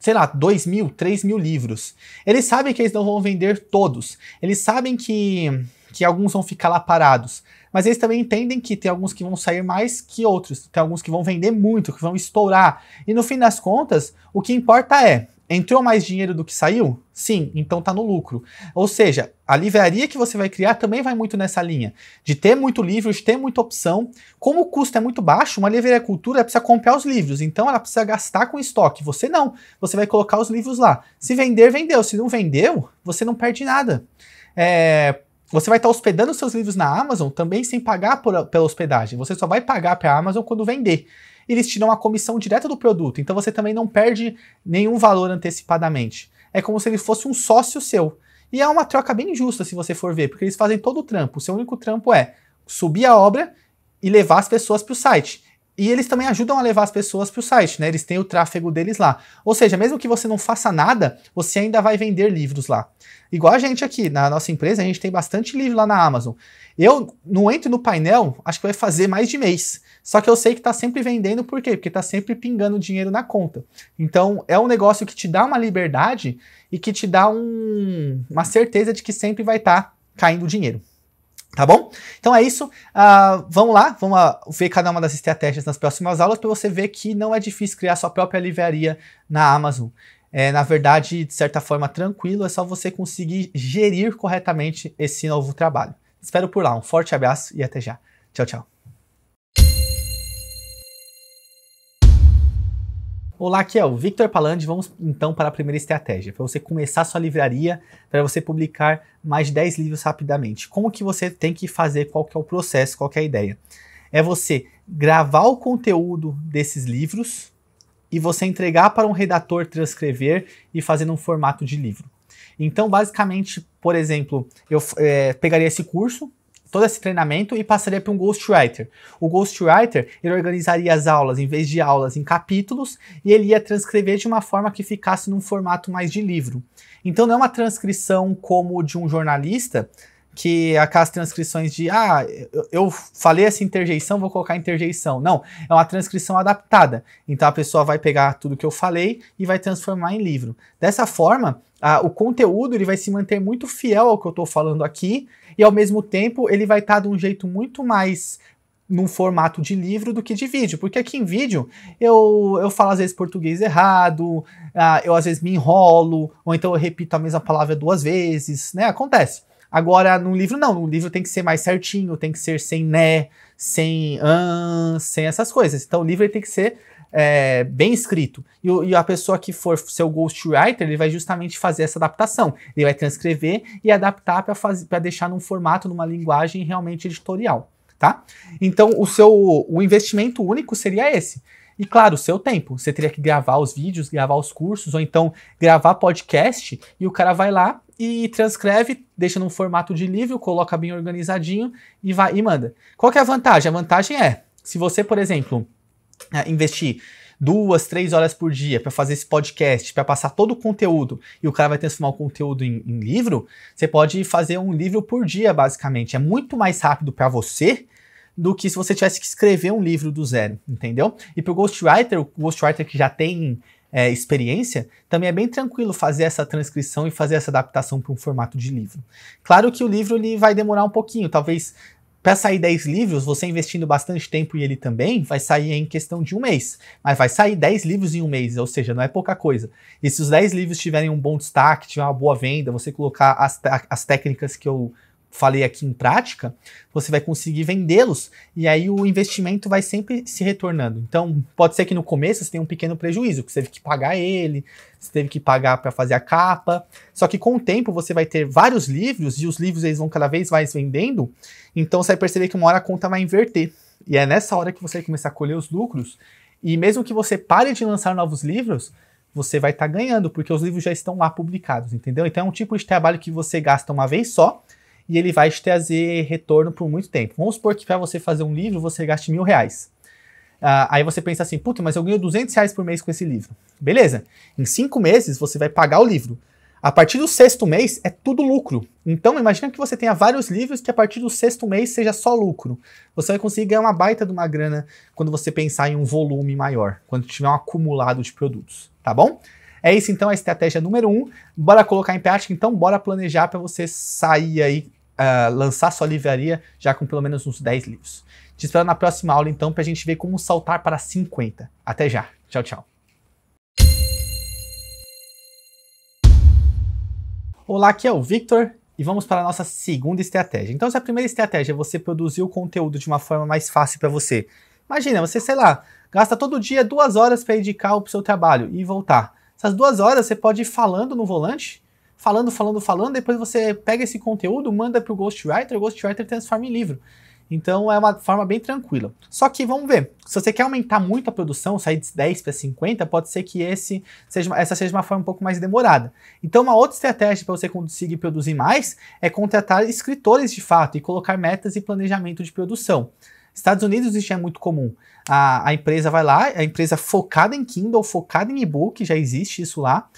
sei lá, 2 mil, 3 mil livros. Eles sabem que eles não vão vender todos. Eles sabem que que alguns vão ficar lá parados. Mas eles também entendem que tem alguns que vão sair mais que outros, tem alguns que vão vender muito, que vão estourar. E no fim das contas, o que importa é: entrou mais dinheiro do que saiu? Sim, então tá no lucro. Ou seja, a livraria que você vai criar também vai muito nessa linha de ter muito livro, de ter muita opção. Como o custo é muito baixo, uma livraria cultura precisa comprar os livros, então ela precisa gastar com estoque. Você não, você vai colocar os livros lá. Se vender, vendeu. Se não vendeu, você não perde nada. É, você vai estar tá hospedando seus livros na Amazon também sem pagar por, pela hospedagem. Você só vai pagar para a Amazon quando vender. Eles tiram a comissão direta do produto, então você também não perde nenhum valor antecipadamente. É como se ele fosse um sócio seu. E é uma troca bem justa se você for ver, porque eles fazem todo o trampo. O seu único trampo é subir a obra e levar as pessoas para o site. E eles também ajudam a levar as pessoas para o site, né? Eles têm o tráfego deles lá. Ou seja, mesmo que você não faça nada, você ainda vai vender livros lá. Igual a gente aqui, na nossa empresa, a gente tem bastante livro lá na Amazon. Eu não entro no painel, acho que vai fazer mais de mês. Só que eu sei que está sempre vendendo, por quê? Porque está sempre pingando dinheiro na conta. Então, é um negócio que te dá uma liberdade e que te dá um, uma certeza de que sempre vai estar tá caindo dinheiro. Tá bom? Então é isso. Uh, vamos lá, vamos uh, ver cada uma das estratégias nas próximas aulas para você ver que não é difícil criar sua própria livraria na Amazon. É, na verdade, de certa forma, tranquilo, é só você conseguir gerir corretamente esse novo trabalho. Espero por lá. Um forte abraço e até já. Tchau, tchau. Olá, aqui é o Victor Palandi. Vamos então para a primeira estratégia, para você começar sua livraria, para você publicar mais de 10 livros rapidamente. Como que você tem que fazer, qual que é o processo, qual que é a ideia? É você gravar o conteúdo desses livros e você entregar para um redator transcrever e fazer num formato de livro. Então, basicamente, por exemplo, eu é, pegaria esse curso, todo esse treinamento e passaria para um ghostwriter. O ghostwriter ele organizaria as aulas em vez de aulas em capítulos e ele ia transcrever de uma forma que ficasse num formato mais de livro. Então não é uma transcrição como de um jornalista que aquelas transcrições de ah, eu falei essa interjeição, vou colocar interjeição. Não, é uma transcrição adaptada. Então a pessoa vai pegar tudo que eu falei e vai transformar em livro. Dessa forma, ah, o conteúdo ele vai se manter muito fiel ao que eu estou falando aqui e ao mesmo tempo ele vai estar tá de um jeito muito mais num formato de livro do que de vídeo, porque aqui em vídeo eu, eu falo às vezes português errado, ah, eu às vezes me enrolo, ou então eu repito a mesma palavra duas vezes, né? Acontece. Agora, num livro não, num livro tem que ser mais certinho, tem que ser sem né, sem an, sem essas coisas. Então o livro tem que ser é, bem escrito. E, e, a pessoa que for seu ghostwriter, ele vai justamente fazer essa adaptação. Ele vai transcrever e adaptar para deixar num formato, numa linguagem realmente editorial. Tá? Então, o seu o investimento único seria esse. E claro, o seu tempo. Você teria que gravar os vídeos, gravar os cursos, ou então gravar podcast, e o cara vai lá e transcreve, deixa num formato de livro, coloca bem organizadinho e vai e manda. Qual que é a vantagem? A vantagem é, se você, por exemplo, é, investir duas, três horas por dia para fazer esse podcast, para passar todo o conteúdo e o cara vai transformar o conteúdo em, em livro, você pode fazer um livro por dia, basicamente. É muito mais rápido para você do que se você tivesse que escrever um livro do zero, entendeu? E para o Ghostwriter, o Ghostwriter que já tem é, experiência, também é bem tranquilo fazer essa transcrição e fazer essa adaptação para um formato de livro. Claro que o livro ele vai demorar um pouquinho, talvez para sair 10 livros, você investindo bastante tempo e ele também, vai sair em questão de um mês. Mas vai sair 10 livros em um mês, ou seja, não é pouca coisa. E se os 10 livros tiverem um bom destaque, tiver uma boa venda, você colocar as, as técnicas que eu falei aqui em prática, você vai conseguir vendê-los e aí o investimento vai sempre se retornando. Então, pode ser que no começo você tenha um pequeno prejuízo, que você teve que pagar ele, você teve que pagar para fazer a capa. Só que com o tempo você vai ter vários livros e os livros eles vão cada vez mais vendendo, então você vai perceber que uma hora a conta vai inverter. E é nessa hora que você vai começar a colher os lucros. E mesmo que você pare de lançar novos livros, você vai estar tá ganhando, porque os livros já estão lá publicados, entendeu? Então é um tipo de trabalho que você gasta uma vez só, e ele vai te trazer retorno por muito tempo. Vamos supor que para você fazer um livro você gaste mil reais. Ah, aí você pensa assim, puta, mas eu ganho 200 reais por mês com esse livro. Beleza, em cinco meses você vai pagar o livro. A partir do sexto mês é tudo lucro. Então imagina que você tenha vários livros que a partir do sexto mês seja só lucro. Você vai conseguir ganhar uma baita de uma grana quando você pensar em um volume maior, quando tiver um acumulado de produtos, tá bom? É isso então a estratégia número um. Bora colocar em prática, então bora planejar para você sair aí uh, lançar sua livraria já com pelo menos uns 10 livros. Te espero na próxima aula, então, para a gente ver como saltar para 50. Até já. Tchau, tchau. Olá, aqui é o Victor e vamos para a nossa segunda estratégia. Então, se a primeira estratégia é você produzir o conteúdo de uma forma mais fácil para você, imagina, você, sei lá, gasta todo dia duas horas para dedicar o seu trabalho e voltar. Essas duas horas você pode ir falando no volante, falando, falando, falando, depois você pega esse conteúdo, manda para o Ghostwriter, o Ghostwriter transforma em livro. Então é uma forma bem tranquila. Só que vamos ver, se você quer aumentar muito a produção, sair de 10 para 50, pode ser que esse seja, essa seja uma forma um pouco mais demorada. Então uma outra estratégia para você conseguir produzir mais é contratar escritores de fato e colocar metas e planejamento de produção. Estados Unidos isso é muito comum. A, a empresa vai lá, é a empresa focada em Kindle, focada em e-book, já existe isso lá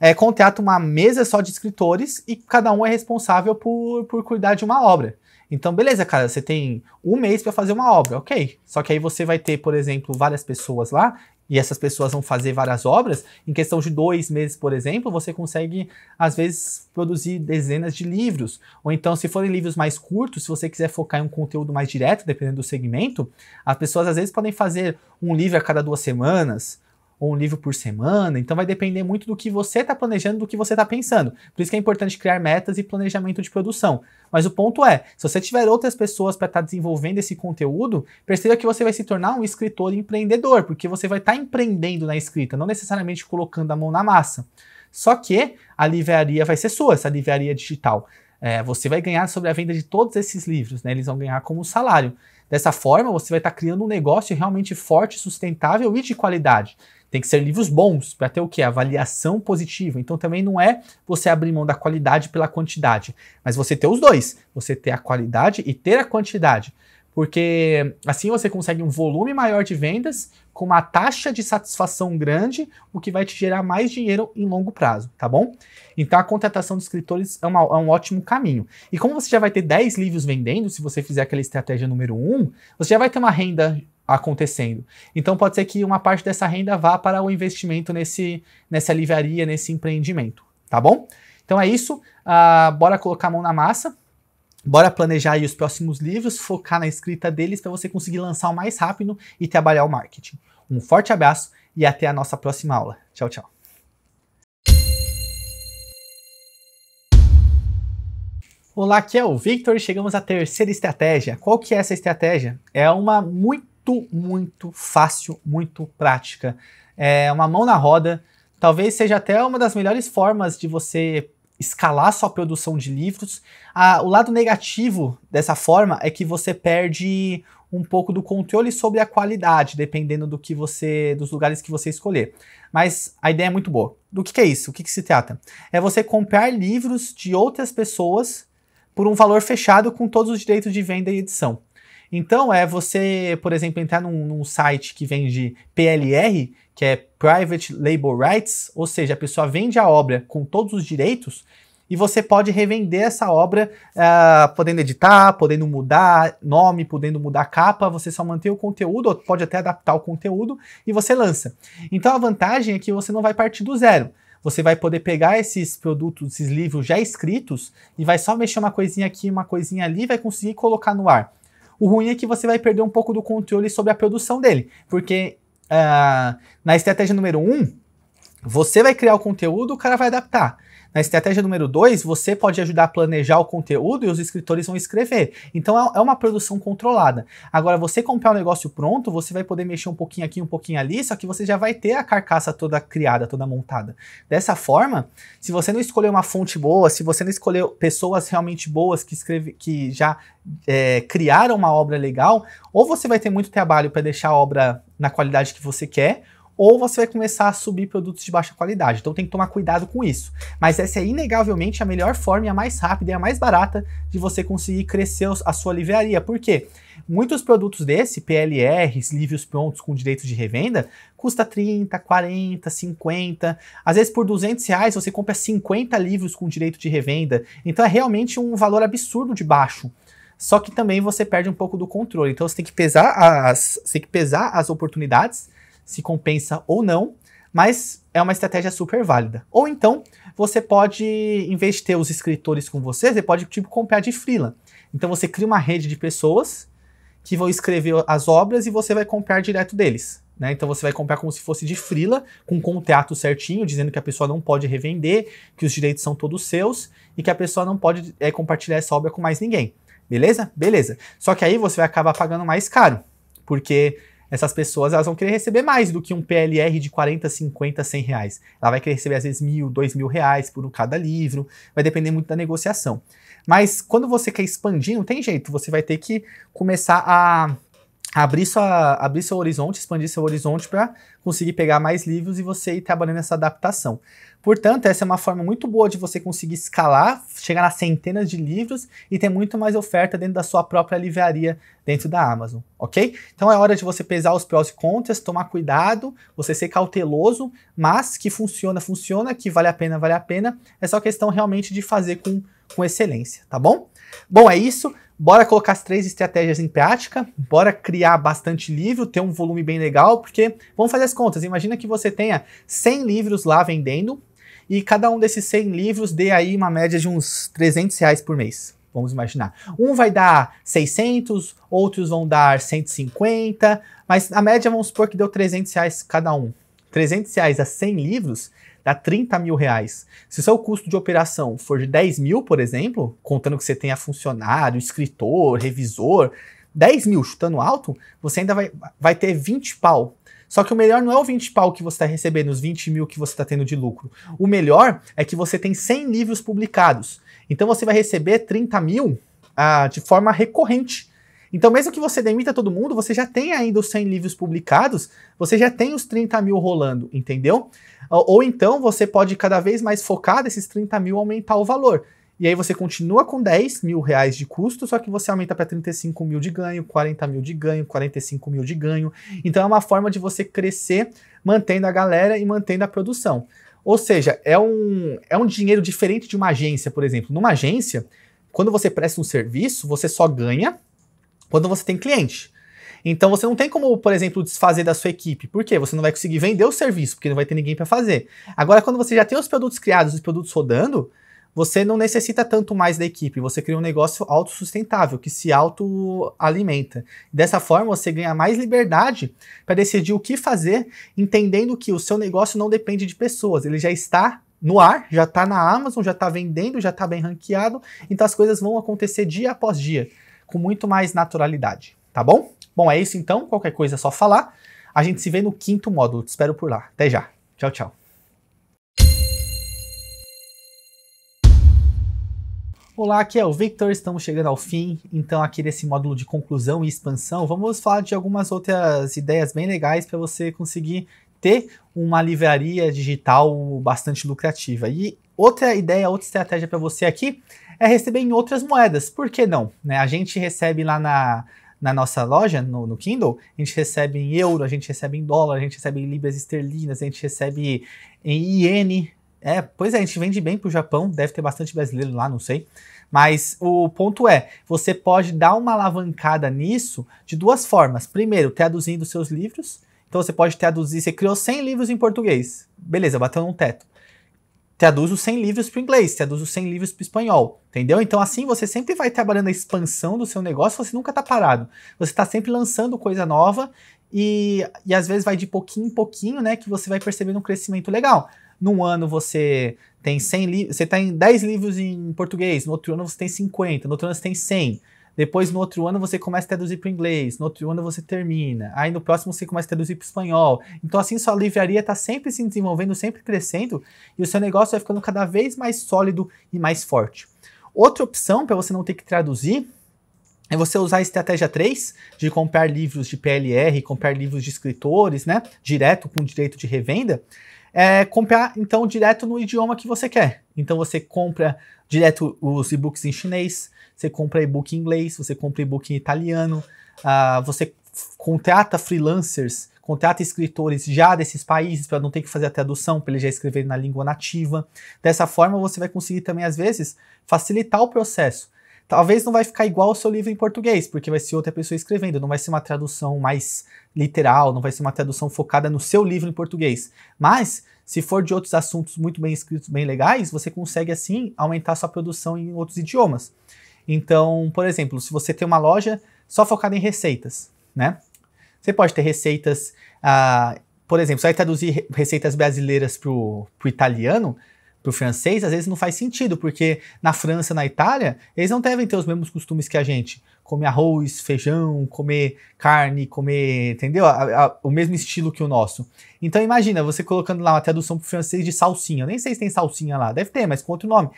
é, teatro uma mesa só de escritores e cada um é responsável por, por cuidar de uma obra. Então, beleza, cara, você tem um mês para fazer uma obra, ok. Só que aí você vai ter, por exemplo, várias pessoas lá, e essas pessoas vão fazer várias obras. Em questão de dois meses, por exemplo, você consegue, às vezes, produzir dezenas de livros. Ou então, se forem livros mais curtos, se você quiser focar em um conteúdo mais direto, dependendo do segmento, as pessoas às vezes podem fazer um livro a cada duas semanas ou um livro por semana. Então vai depender muito do que você está planejando, do que você está pensando. Por isso que é importante criar metas e planejamento de produção. Mas o ponto é, se você tiver outras pessoas para estar tá desenvolvendo esse conteúdo, perceba que você vai se tornar um escritor empreendedor, porque você vai estar tá empreendendo na escrita, não necessariamente colocando a mão na massa. Só que a livraria vai ser sua, essa livraria digital. É, você vai ganhar sobre a venda de todos esses livros, né? Eles vão ganhar como salário. Dessa forma, você vai estar tá criando um negócio realmente forte, sustentável e de qualidade. Tem que ser livros bons para ter o que? Avaliação positiva. Então também não é você abrir mão da qualidade pela quantidade, mas você ter os dois. Você ter a qualidade e ter a quantidade. Porque assim você consegue um volume maior de vendas com uma taxa de satisfação grande, o que vai te gerar mais dinheiro em longo prazo, tá bom? Então a contratação de escritores é, uma, é um ótimo caminho. E como você já vai ter 10 livros vendendo, se você fizer aquela estratégia número 1, um, você já vai ter uma renda acontecendo. Então pode ser que uma parte dessa renda vá para o investimento nesse, nessa livraria, nesse empreendimento, tá bom? Então é isso, uh, bora colocar a mão na massa, bora planejar os próximos livros, focar na escrita deles para você conseguir lançar o mais rápido e trabalhar o marketing. Um forte abraço e até a nossa próxima aula. Tchau, tchau. Olá, aqui é o Victor. Chegamos à terceira estratégia. Qual que é essa estratégia? É uma muito muito, muito fácil, muito prática. É uma mão na roda. Talvez seja até uma das melhores formas de você escalar sua produção de livros. Ah, o lado negativo dessa forma é que você perde um pouco do controle sobre a qualidade, dependendo do que você, dos lugares que você escolher. Mas a ideia é muito boa. Do que, que é isso? O que, que se trata? É você comprar livros de outras pessoas por um valor fechado com todos os direitos de venda e edição. Então, é você, por exemplo, entrar num, num site que vende PLR, que é Private Label Rights, ou seja, a pessoa vende a obra com todos os direitos, e você pode revender essa obra, uh, podendo editar, podendo mudar nome, podendo mudar capa, você só mantém o conteúdo, ou pode até adaptar o conteúdo e você lança. Então a vantagem é que você não vai partir do zero. Você vai poder pegar esses produtos, esses livros já escritos e vai só mexer uma coisinha aqui, uma coisinha ali, e vai conseguir colocar no ar. O ruim é que você vai perder um pouco do controle sobre a produção dele, porque uh, na estratégia número 1, um, você vai criar o conteúdo, o cara vai adaptar. Na estratégia número 2, você pode ajudar a planejar o conteúdo e os escritores vão escrever. Então é, é uma produção controlada. Agora, você comprar o um negócio pronto, você vai poder mexer um pouquinho aqui, um pouquinho ali, só que você já vai ter a carcaça toda criada, toda montada. Dessa forma, se você não escolher uma fonte boa, se você não escolher pessoas realmente boas que, escreve, que já é, criaram uma obra legal, ou você vai ter muito trabalho para deixar a obra na qualidade que você quer, ou você vai começar a subir produtos de baixa qualidade. Então tem que tomar cuidado com isso. Mas essa é inegavelmente a melhor forma e a mais rápida e a mais barata de você conseguir crescer a sua livraria. Por quê? Muitos produtos desse, PLRs, livros prontos com direito de revenda, custa 30, 40, 50. Às vezes por 200 reais você compra 50 livros com direito de revenda. Então é realmente um valor absurdo de baixo só que também você perde um pouco do controle. Então você tem que pesar as, tem que pesar as oportunidades se compensa ou não, mas é uma estratégia super válida. Ou então, você pode, em vez de ter os escritores com você, você pode tipo, comprar de freela. Então você cria uma rede de pessoas que vão escrever as obras e você vai comprar direto deles. Né? Então você vai comprar como se fosse de frila, com um contrato certinho, dizendo que a pessoa não pode revender, que os direitos são todos seus e que a pessoa não pode é, compartilhar essa obra com mais ninguém. Beleza? Beleza. Só que aí você vai acabar pagando mais caro, porque essas pessoas elas vão querer receber mais do que um PLR de 40, 50, 100 reais. Ela vai querer receber às vezes mil, dois mil reais por cada livro, vai depender muito da negociação. Mas quando você quer expandir, não tem jeito, você vai ter que começar a abrir, sua, abrir seu horizonte, expandir seu horizonte para conseguir pegar mais livros e você ir trabalhando essa adaptação. Portanto, essa é uma forma muito boa de você conseguir escalar, chegar a centenas de livros e ter muito mais oferta dentro da sua própria livraria dentro da Amazon, ok? Então é hora de você pesar os prós e contras, tomar cuidado, você ser cauteloso, mas que funciona, funciona, que vale a pena, vale a pena. É só questão realmente de fazer com, com excelência, tá bom? Bom, é isso. Bora colocar as três estratégias em prática, bora criar bastante livro, ter um volume bem legal, porque vamos fazer as contas. Imagina que você tenha 100 livros lá vendendo e cada um desses 100 livros dê aí uma média de uns 300 reais por mês. Vamos imaginar. Um vai dar 600, outros vão dar 150, mas a média vamos supor que deu 300 reais cada um. 300 reais a 100 livros dá 30 mil reais. Se seu custo de operação for de 10 mil, por exemplo, contando que você tenha funcionário, escritor, revisor, 10 mil chutando alto, você ainda vai, vai ter 20 pau. Só que o melhor não é o 20 pau que você está recebendo, os 20 mil que você está tendo de lucro. O melhor é que você tem 100 livros publicados. Então você vai receber 30 mil ah, de forma recorrente então, mesmo que você demita todo mundo, você já tem ainda os 100 livros publicados, você já tem os 30 mil rolando, entendeu? Ou então você pode cada vez mais focar desses 30 mil aumentar o valor. E aí você continua com 10 mil reais de custo, só que você aumenta para 35 mil de ganho, 40 mil de ganho, 45 mil de ganho. Então é uma forma de você crescer mantendo a galera e mantendo a produção. Ou seja, é um, é um dinheiro diferente de uma agência, por exemplo. Numa agência, quando você presta um serviço, você só ganha quando você tem cliente. Então você não tem como, por exemplo, desfazer da sua equipe. Por quê? Você não vai conseguir vender o serviço, porque não vai ter ninguém para fazer. Agora, quando você já tem os produtos criados, os produtos rodando, você não necessita tanto mais da equipe. Você cria um negócio autossustentável, que se autoalimenta. Dessa forma, você ganha mais liberdade para decidir o que fazer, entendendo que o seu negócio não depende de pessoas. Ele já está no ar, já está na Amazon, já está vendendo, já está bem ranqueado. Então as coisas vão acontecer dia após dia com muito mais naturalidade, tá bom? Bom, é isso então, qualquer coisa é só falar. A gente se vê no quinto módulo, te espero por lá. Até já. Tchau, tchau. Olá, aqui é o Victor, estamos chegando ao fim, então aqui desse módulo de conclusão e expansão, vamos falar de algumas outras ideias bem legais para você conseguir ter uma livraria digital bastante lucrativa. E outra ideia, outra estratégia para você aqui é receber em outras moedas. Por que não? Né? A gente recebe lá na, na nossa loja, no, no, Kindle, a gente recebe em euro, a gente recebe em dólar, a gente recebe em libras esterlinas, a gente recebe em iene. É, pois é, a gente vende bem para o Japão, deve ter bastante brasileiro lá, não sei. Mas o ponto é, você pode dar uma alavancada nisso de duas formas. Primeiro, traduzindo seus livros. Então você pode traduzir, você criou 100 livros em português. Beleza, bateu num teto traduz os 100 livros para o inglês, traduz os 100 livros para o espanhol, entendeu? Então assim você sempre vai trabalhando a expansão do seu negócio, você nunca está parado, você está sempre lançando coisa nova e, e às vezes vai de pouquinho em pouquinho, né, que você vai percebendo um crescimento legal. Num ano você tem 100 livros, você tem tá 10 livros em português, no outro ano você tem 50, no outro ano você tem 100, depois, no outro ano, você começa a traduzir para o inglês. No outro ano, você termina. Aí, no próximo, você começa a traduzir para o espanhol. Então, assim, sua livraria está sempre se desenvolvendo, sempre crescendo. E o seu negócio vai ficando cada vez mais sólido e mais forte. Outra opção para você não ter que traduzir é você usar a estratégia 3 de comprar livros de PLR, comprar livros de escritores, né? Direto com direito de revenda. É comprar então direto no idioma que você quer. Então você compra direto os e-books em chinês, você compra e-book em inglês, você compra e-book em italiano, uh, você contrata freelancers, contrata escritores já desses países para não ter que fazer a tradução, para eles já escreverem na língua nativa. Dessa forma, você vai conseguir também, às vezes, facilitar o processo. Talvez não vai ficar igual o seu livro em português, porque vai ser outra pessoa escrevendo, não vai ser uma tradução mais literal, não vai ser uma tradução focada no seu livro em português. Mas, se for de outros assuntos muito bem escritos, bem legais, você consegue assim aumentar sua produção em outros idiomas. Então, por exemplo, se você tem uma loja só focada em receitas, né? Você pode ter receitas, ah, por exemplo, você vai traduzir receitas brasileiras para o italiano, para o francês, às vezes não faz sentido, porque na França, na Itália, eles não devem ter os mesmos costumes que a gente. Comer arroz, feijão, comer carne, comer, entendeu? A, a, o mesmo estilo que o nosso. Então imagina, você colocando lá uma tradução para o francês de salsinha. nem sei se tem salsinha lá, deve ter, mas com outro nome.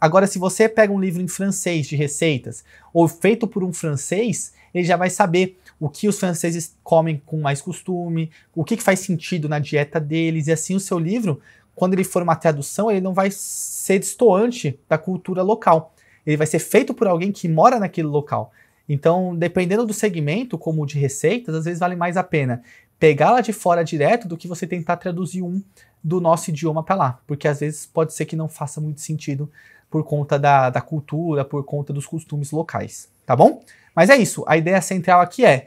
Agora, se você pega um livro em francês de receitas, ou feito por um francês, ele já vai saber o que os franceses comem com mais costume, o que, que faz sentido na dieta deles, e assim o seu livro quando ele for uma tradução, ele não vai ser destoante da cultura local. Ele vai ser feito por alguém que mora naquele local. Então, dependendo do segmento, como de receitas, às vezes vale mais a pena pegar lá de fora direto do que você tentar traduzir um do nosso idioma para lá, porque às vezes pode ser que não faça muito sentido por conta da, da cultura, por conta dos costumes locais, tá bom? Mas é isso, a ideia central aqui é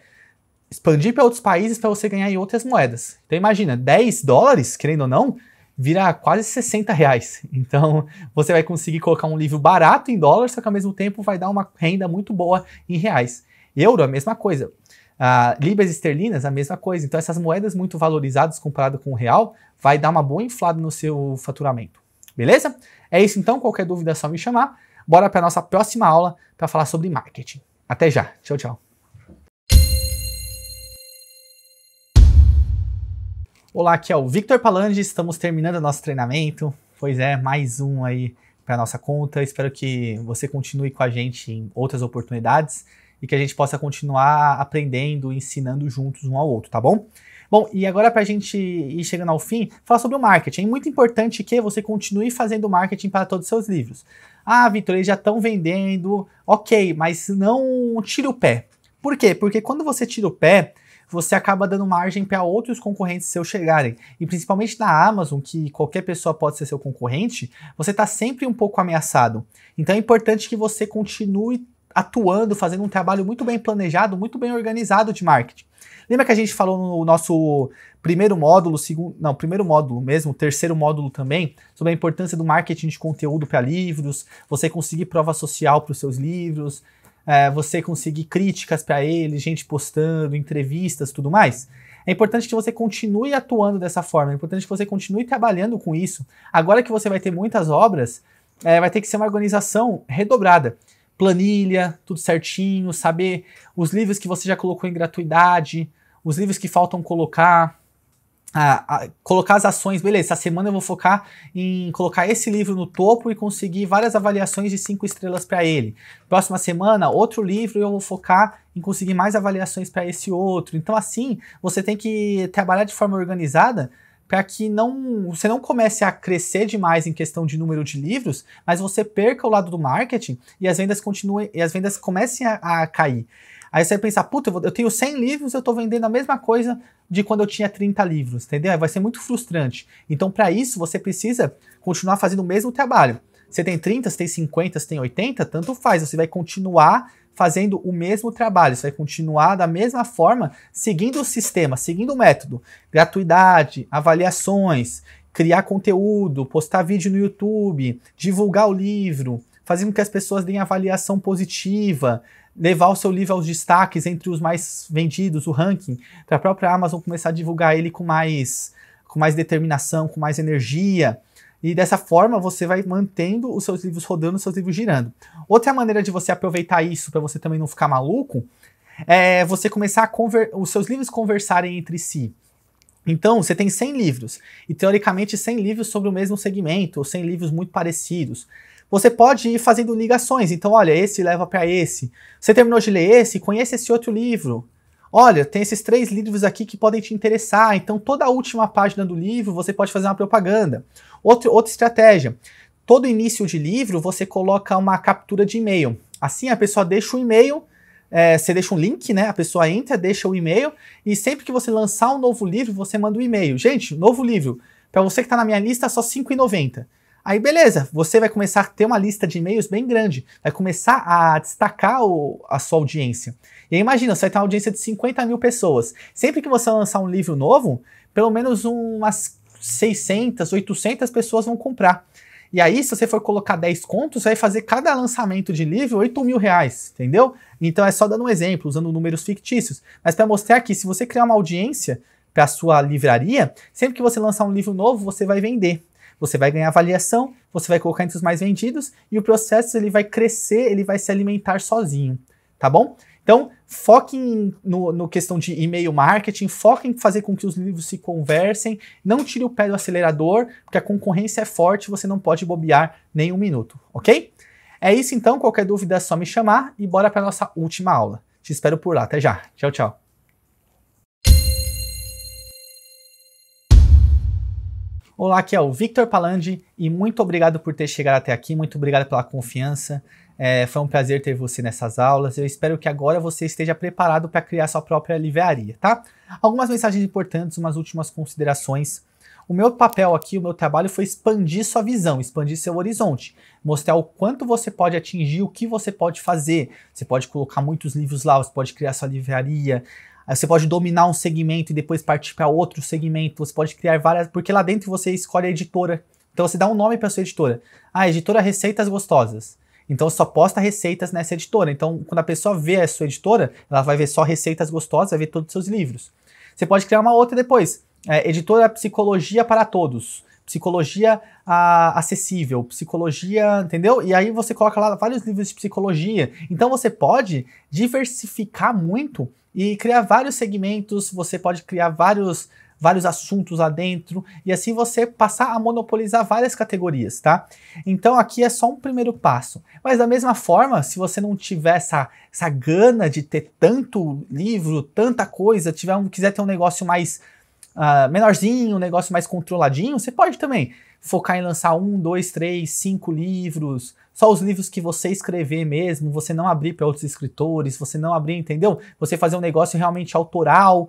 expandir para outros países para você ganhar em outras moedas. Então imagina, 10 dólares, querendo ou não, vira quase 60 reais. Então você vai conseguir colocar um livro barato em dólar, só que ao mesmo tempo vai dar uma renda muito boa em reais. Euro, a mesma coisa. Uh, libras esterlinas, a mesma coisa. Então, essas moedas muito valorizadas comparado com o real, vai dar uma boa inflada no seu faturamento. Beleza? É isso então. Qualquer dúvida é só me chamar. Bora para a nossa próxima aula para falar sobre marketing. Até já. Tchau, tchau. Olá, aqui é o Victor Palange, estamos terminando nosso treinamento. Pois é, mais um aí para nossa conta. Espero que você continue com a gente em outras oportunidades e que a gente possa continuar aprendendo, ensinando juntos um ao outro, tá bom? Bom, e agora para a gente ir chegando ao fim, falar sobre o marketing. É muito importante que você continue fazendo marketing para todos os seus livros. Ah, Vitor, eles já estão vendendo, ok, mas não tire o pé. Por quê? Porque quando você tira o pé, você acaba dando margem para outros concorrentes seus chegarem. E principalmente na Amazon, que qualquer pessoa pode ser seu concorrente, você está sempre um pouco ameaçado. Então é importante que você continue atuando, fazendo um trabalho muito bem planejado, muito bem organizado de marketing. Lembra que a gente falou no nosso primeiro módulo, segundo, não, primeiro módulo mesmo, terceiro módulo também, sobre a importância do marketing de conteúdo para livros, você conseguir prova social para os seus livros, é, você conseguir críticas para ele, gente postando, entrevistas, tudo mais. É importante que você continue atuando dessa forma, é importante que você continue trabalhando com isso. Agora que você vai ter muitas obras, é, vai ter que ser uma organização redobrada. Planilha, tudo certinho, saber os livros que você já colocou em gratuidade, os livros que faltam colocar, colocar as ações, beleza, essa semana eu vou focar em colocar esse livro no topo e conseguir várias avaliações de cinco estrelas para ele. Próxima semana, outro livro eu vou focar em conseguir mais avaliações para esse outro. Então assim, você tem que trabalhar de forma organizada para que não você não comece a crescer demais em questão de número de livros, mas você perca o lado do marketing e as vendas continuem e as vendas comecem a, a cair. Aí você vai pensar, puta, eu, eu tenho 100 livros, eu estou vendendo a mesma coisa de quando eu tinha 30 livros, entendeu? Vai ser muito frustrante. Então, para isso, você precisa continuar fazendo o mesmo trabalho. Você tem 30, você tem 50, você tem 80, tanto faz, você vai continuar fazendo o mesmo trabalho, você vai continuar da mesma forma, seguindo o sistema, seguindo o método. Gratuidade, avaliações, criar conteúdo, postar vídeo no YouTube, divulgar o livro, fazer com que as pessoas deem avaliação positiva, levar o seu livro aos destaques entre os mais vendidos, o ranking, para a própria Amazon começar a divulgar ele com mais, com mais determinação, com mais energia. E dessa forma você vai mantendo os seus livros rodando, os seus livros girando. Outra maneira de você aproveitar isso para você também não ficar maluco é você começar a conversar os seus livros conversarem entre si. Então, você tem 100 livros, e teoricamente 100 livros sobre o mesmo segmento, ou 100 livros muito parecidos você pode ir fazendo ligações. Então, olha, esse leva para esse. Você terminou de ler esse, conhece esse outro livro. Olha, tem esses três livros aqui que podem te interessar. Então, toda a última página do livro você pode fazer uma propaganda. Outro, outra estratégia. Todo início de livro você coloca uma captura de e-mail. Assim a pessoa deixa o e-mail é, você deixa um link, né? A pessoa entra, deixa o e-mail e sempre que você lançar um novo livro, você manda um e-mail. Gente, novo livro. Para você que está na minha lista, só R$ 5,90. Aí beleza, você vai começar a ter uma lista de e-mails bem grande, vai começar a destacar o, a sua audiência. E aí imagina, você vai ter uma audiência de 50 mil pessoas. Sempre que você lançar um livro novo, pelo menos umas 600, 800 pessoas vão comprar. E aí, se você for colocar 10 contos, vai fazer cada lançamento de livro 8 mil reais, entendeu? Então é só dando um exemplo, usando números fictícios. Mas para mostrar que se você criar uma audiência para a sua livraria, sempre que você lançar um livro novo, você vai vender. Você vai ganhar avaliação, você vai colocar entre os mais vendidos e o processo ele vai crescer, ele vai se alimentar sozinho, tá bom? Então, foque em, no, no, questão de e-mail marketing, foque em fazer com que os livros se conversem, não tire o pé do acelerador, porque a concorrência é forte, você não pode bobear nem um minuto, ok? É isso então, qualquer dúvida é só me chamar e bora para nossa última aula. Te espero por lá, até já. Tchau, tchau. Olá, aqui é o Victor Palandi e muito obrigado por ter chegado até aqui, muito obrigado pela confiança. É, foi um prazer ter você nessas aulas. Eu espero que agora você esteja preparado para criar sua própria livraria, tá? Algumas mensagens importantes, umas últimas considerações. O meu papel aqui, o meu trabalho foi expandir sua visão, expandir seu horizonte, mostrar o quanto você pode atingir, o que você pode fazer. Você pode colocar muitos livros lá, você pode criar sua livraria, você pode dominar um segmento e depois partir para outro segmento. Você pode criar várias, porque lá dentro você escolhe a editora. Então você dá um nome para sua editora. Ah, editora Receitas Gostosas. Então só posta receitas nessa editora. Então, quando a pessoa vê a sua editora, ela vai ver só receitas gostosas, vai ver todos os seus livros. Você pode criar uma outra depois. É, editora Psicologia para Todos psicologia ah, acessível, psicologia, entendeu? E aí você coloca lá vários livros de psicologia. Então você pode diversificar muito e criar vários segmentos, você pode criar vários vários assuntos lá dentro e assim você passar a monopolizar várias categorias, tá? Então aqui é só um primeiro passo. Mas da mesma forma, se você não tiver essa, essa gana de ter tanto livro, tanta coisa, tiver um, quiser ter um negócio mais uh, menorzinho, um negócio mais controladinho, você pode também focar em lançar um, dois, três, cinco livros, só os livros que você escrever mesmo, você não abrir para outros escritores, você não abrir, entendeu? Você fazer um negócio realmente autoral.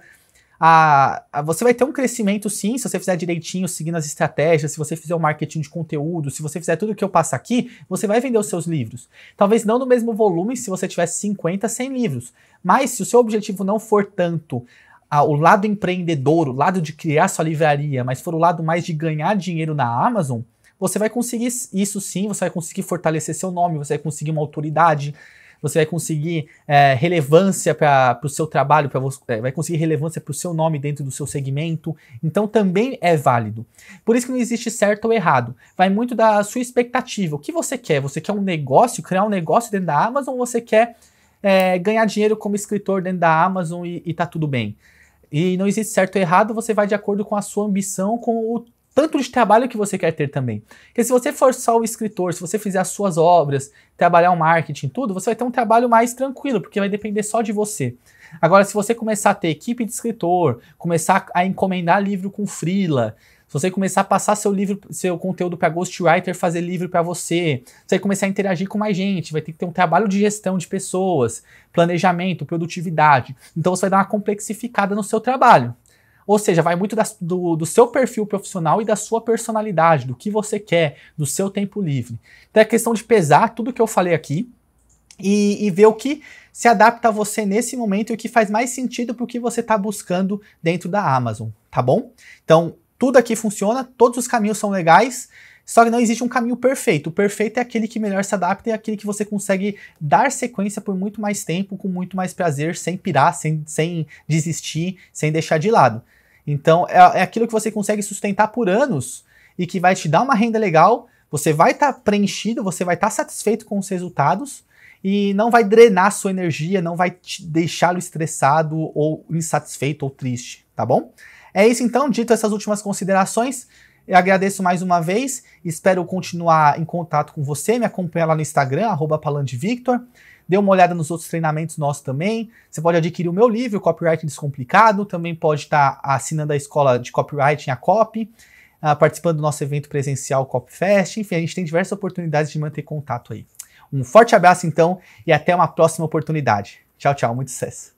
A, a, você vai ter um crescimento sim, se você fizer direitinho, seguindo as estratégias, se você fizer o um marketing de conteúdo, se você fizer tudo que eu passo aqui, você vai vender os seus livros. Talvez não no mesmo volume se você tiver 50, 100 livros, mas se o seu objetivo não for tanto a, o lado empreendedor, o lado de criar sua livraria, mas for o lado mais de ganhar dinheiro na Amazon, você vai conseguir isso sim, você vai conseguir fortalecer seu nome, você vai conseguir uma autoridade, você vai conseguir é, relevância para o seu trabalho, pra você, é, vai conseguir relevância para o seu nome dentro do seu segmento. Então também é válido. Por isso que não existe certo ou errado. Vai muito da sua expectativa. O que você quer? Você quer um negócio, criar um negócio dentro da Amazon ou você quer é, ganhar dinheiro como escritor dentro da Amazon e, e tá tudo bem? E não existe certo ou errado, você vai de acordo com a sua ambição, com o tanto de trabalho que você quer ter também. Porque se você for só o escritor, se você fizer as suas obras, trabalhar o marketing, tudo, você vai ter um trabalho mais tranquilo, porque vai depender só de você. Agora, se você começar a ter equipe de escritor, começar a encomendar livro com frila, você começar a passar seu livro, seu conteúdo para ghostwriter fazer livro para você, você começar a interagir com mais gente, vai ter que ter um trabalho de gestão de pessoas, planejamento, produtividade. Então você vai dar uma complexificada no seu trabalho. Ou seja, vai muito do, do, seu perfil profissional e da sua personalidade, do que você quer, do seu tempo livre. Então é questão de pesar tudo que eu falei aqui e, e ver o que se adapta a você nesse momento e o que faz mais sentido para o que você está buscando dentro da Amazon, tá bom? Então, tudo aqui funciona, todos os caminhos são legais, só que não existe um caminho perfeito. O perfeito é aquele que melhor se adapta e é aquele que você consegue dar sequência por muito mais tempo, com muito mais prazer, sem pirar, sem, sem desistir, sem deixar de lado. Então, é, é aquilo que você consegue sustentar por anos e que vai te dar uma renda legal, você vai estar tá preenchido, você vai estar tá satisfeito com os resultados e não vai drenar sua energia, não vai deixá-lo estressado ou insatisfeito ou triste, tá bom? É isso então, dito essas últimas considerações, eu agradeço mais uma vez, espero continuar em contato com você, me acompanha lá no Instagram, arroba palandvictor, dê uma olhada nos outros treinamentos nossos também, você pode adquirir o meu livro, Copyright Descomplicado, também pode estar assinando a escola de em a COP, ah, participando do nosso evento presencial CopFest, enfim, a gente tem diversas oportunidades de manter contato aí. Um forte abraço então e até uma próxima oportunidade. Tchau, tchau, muito sucesso!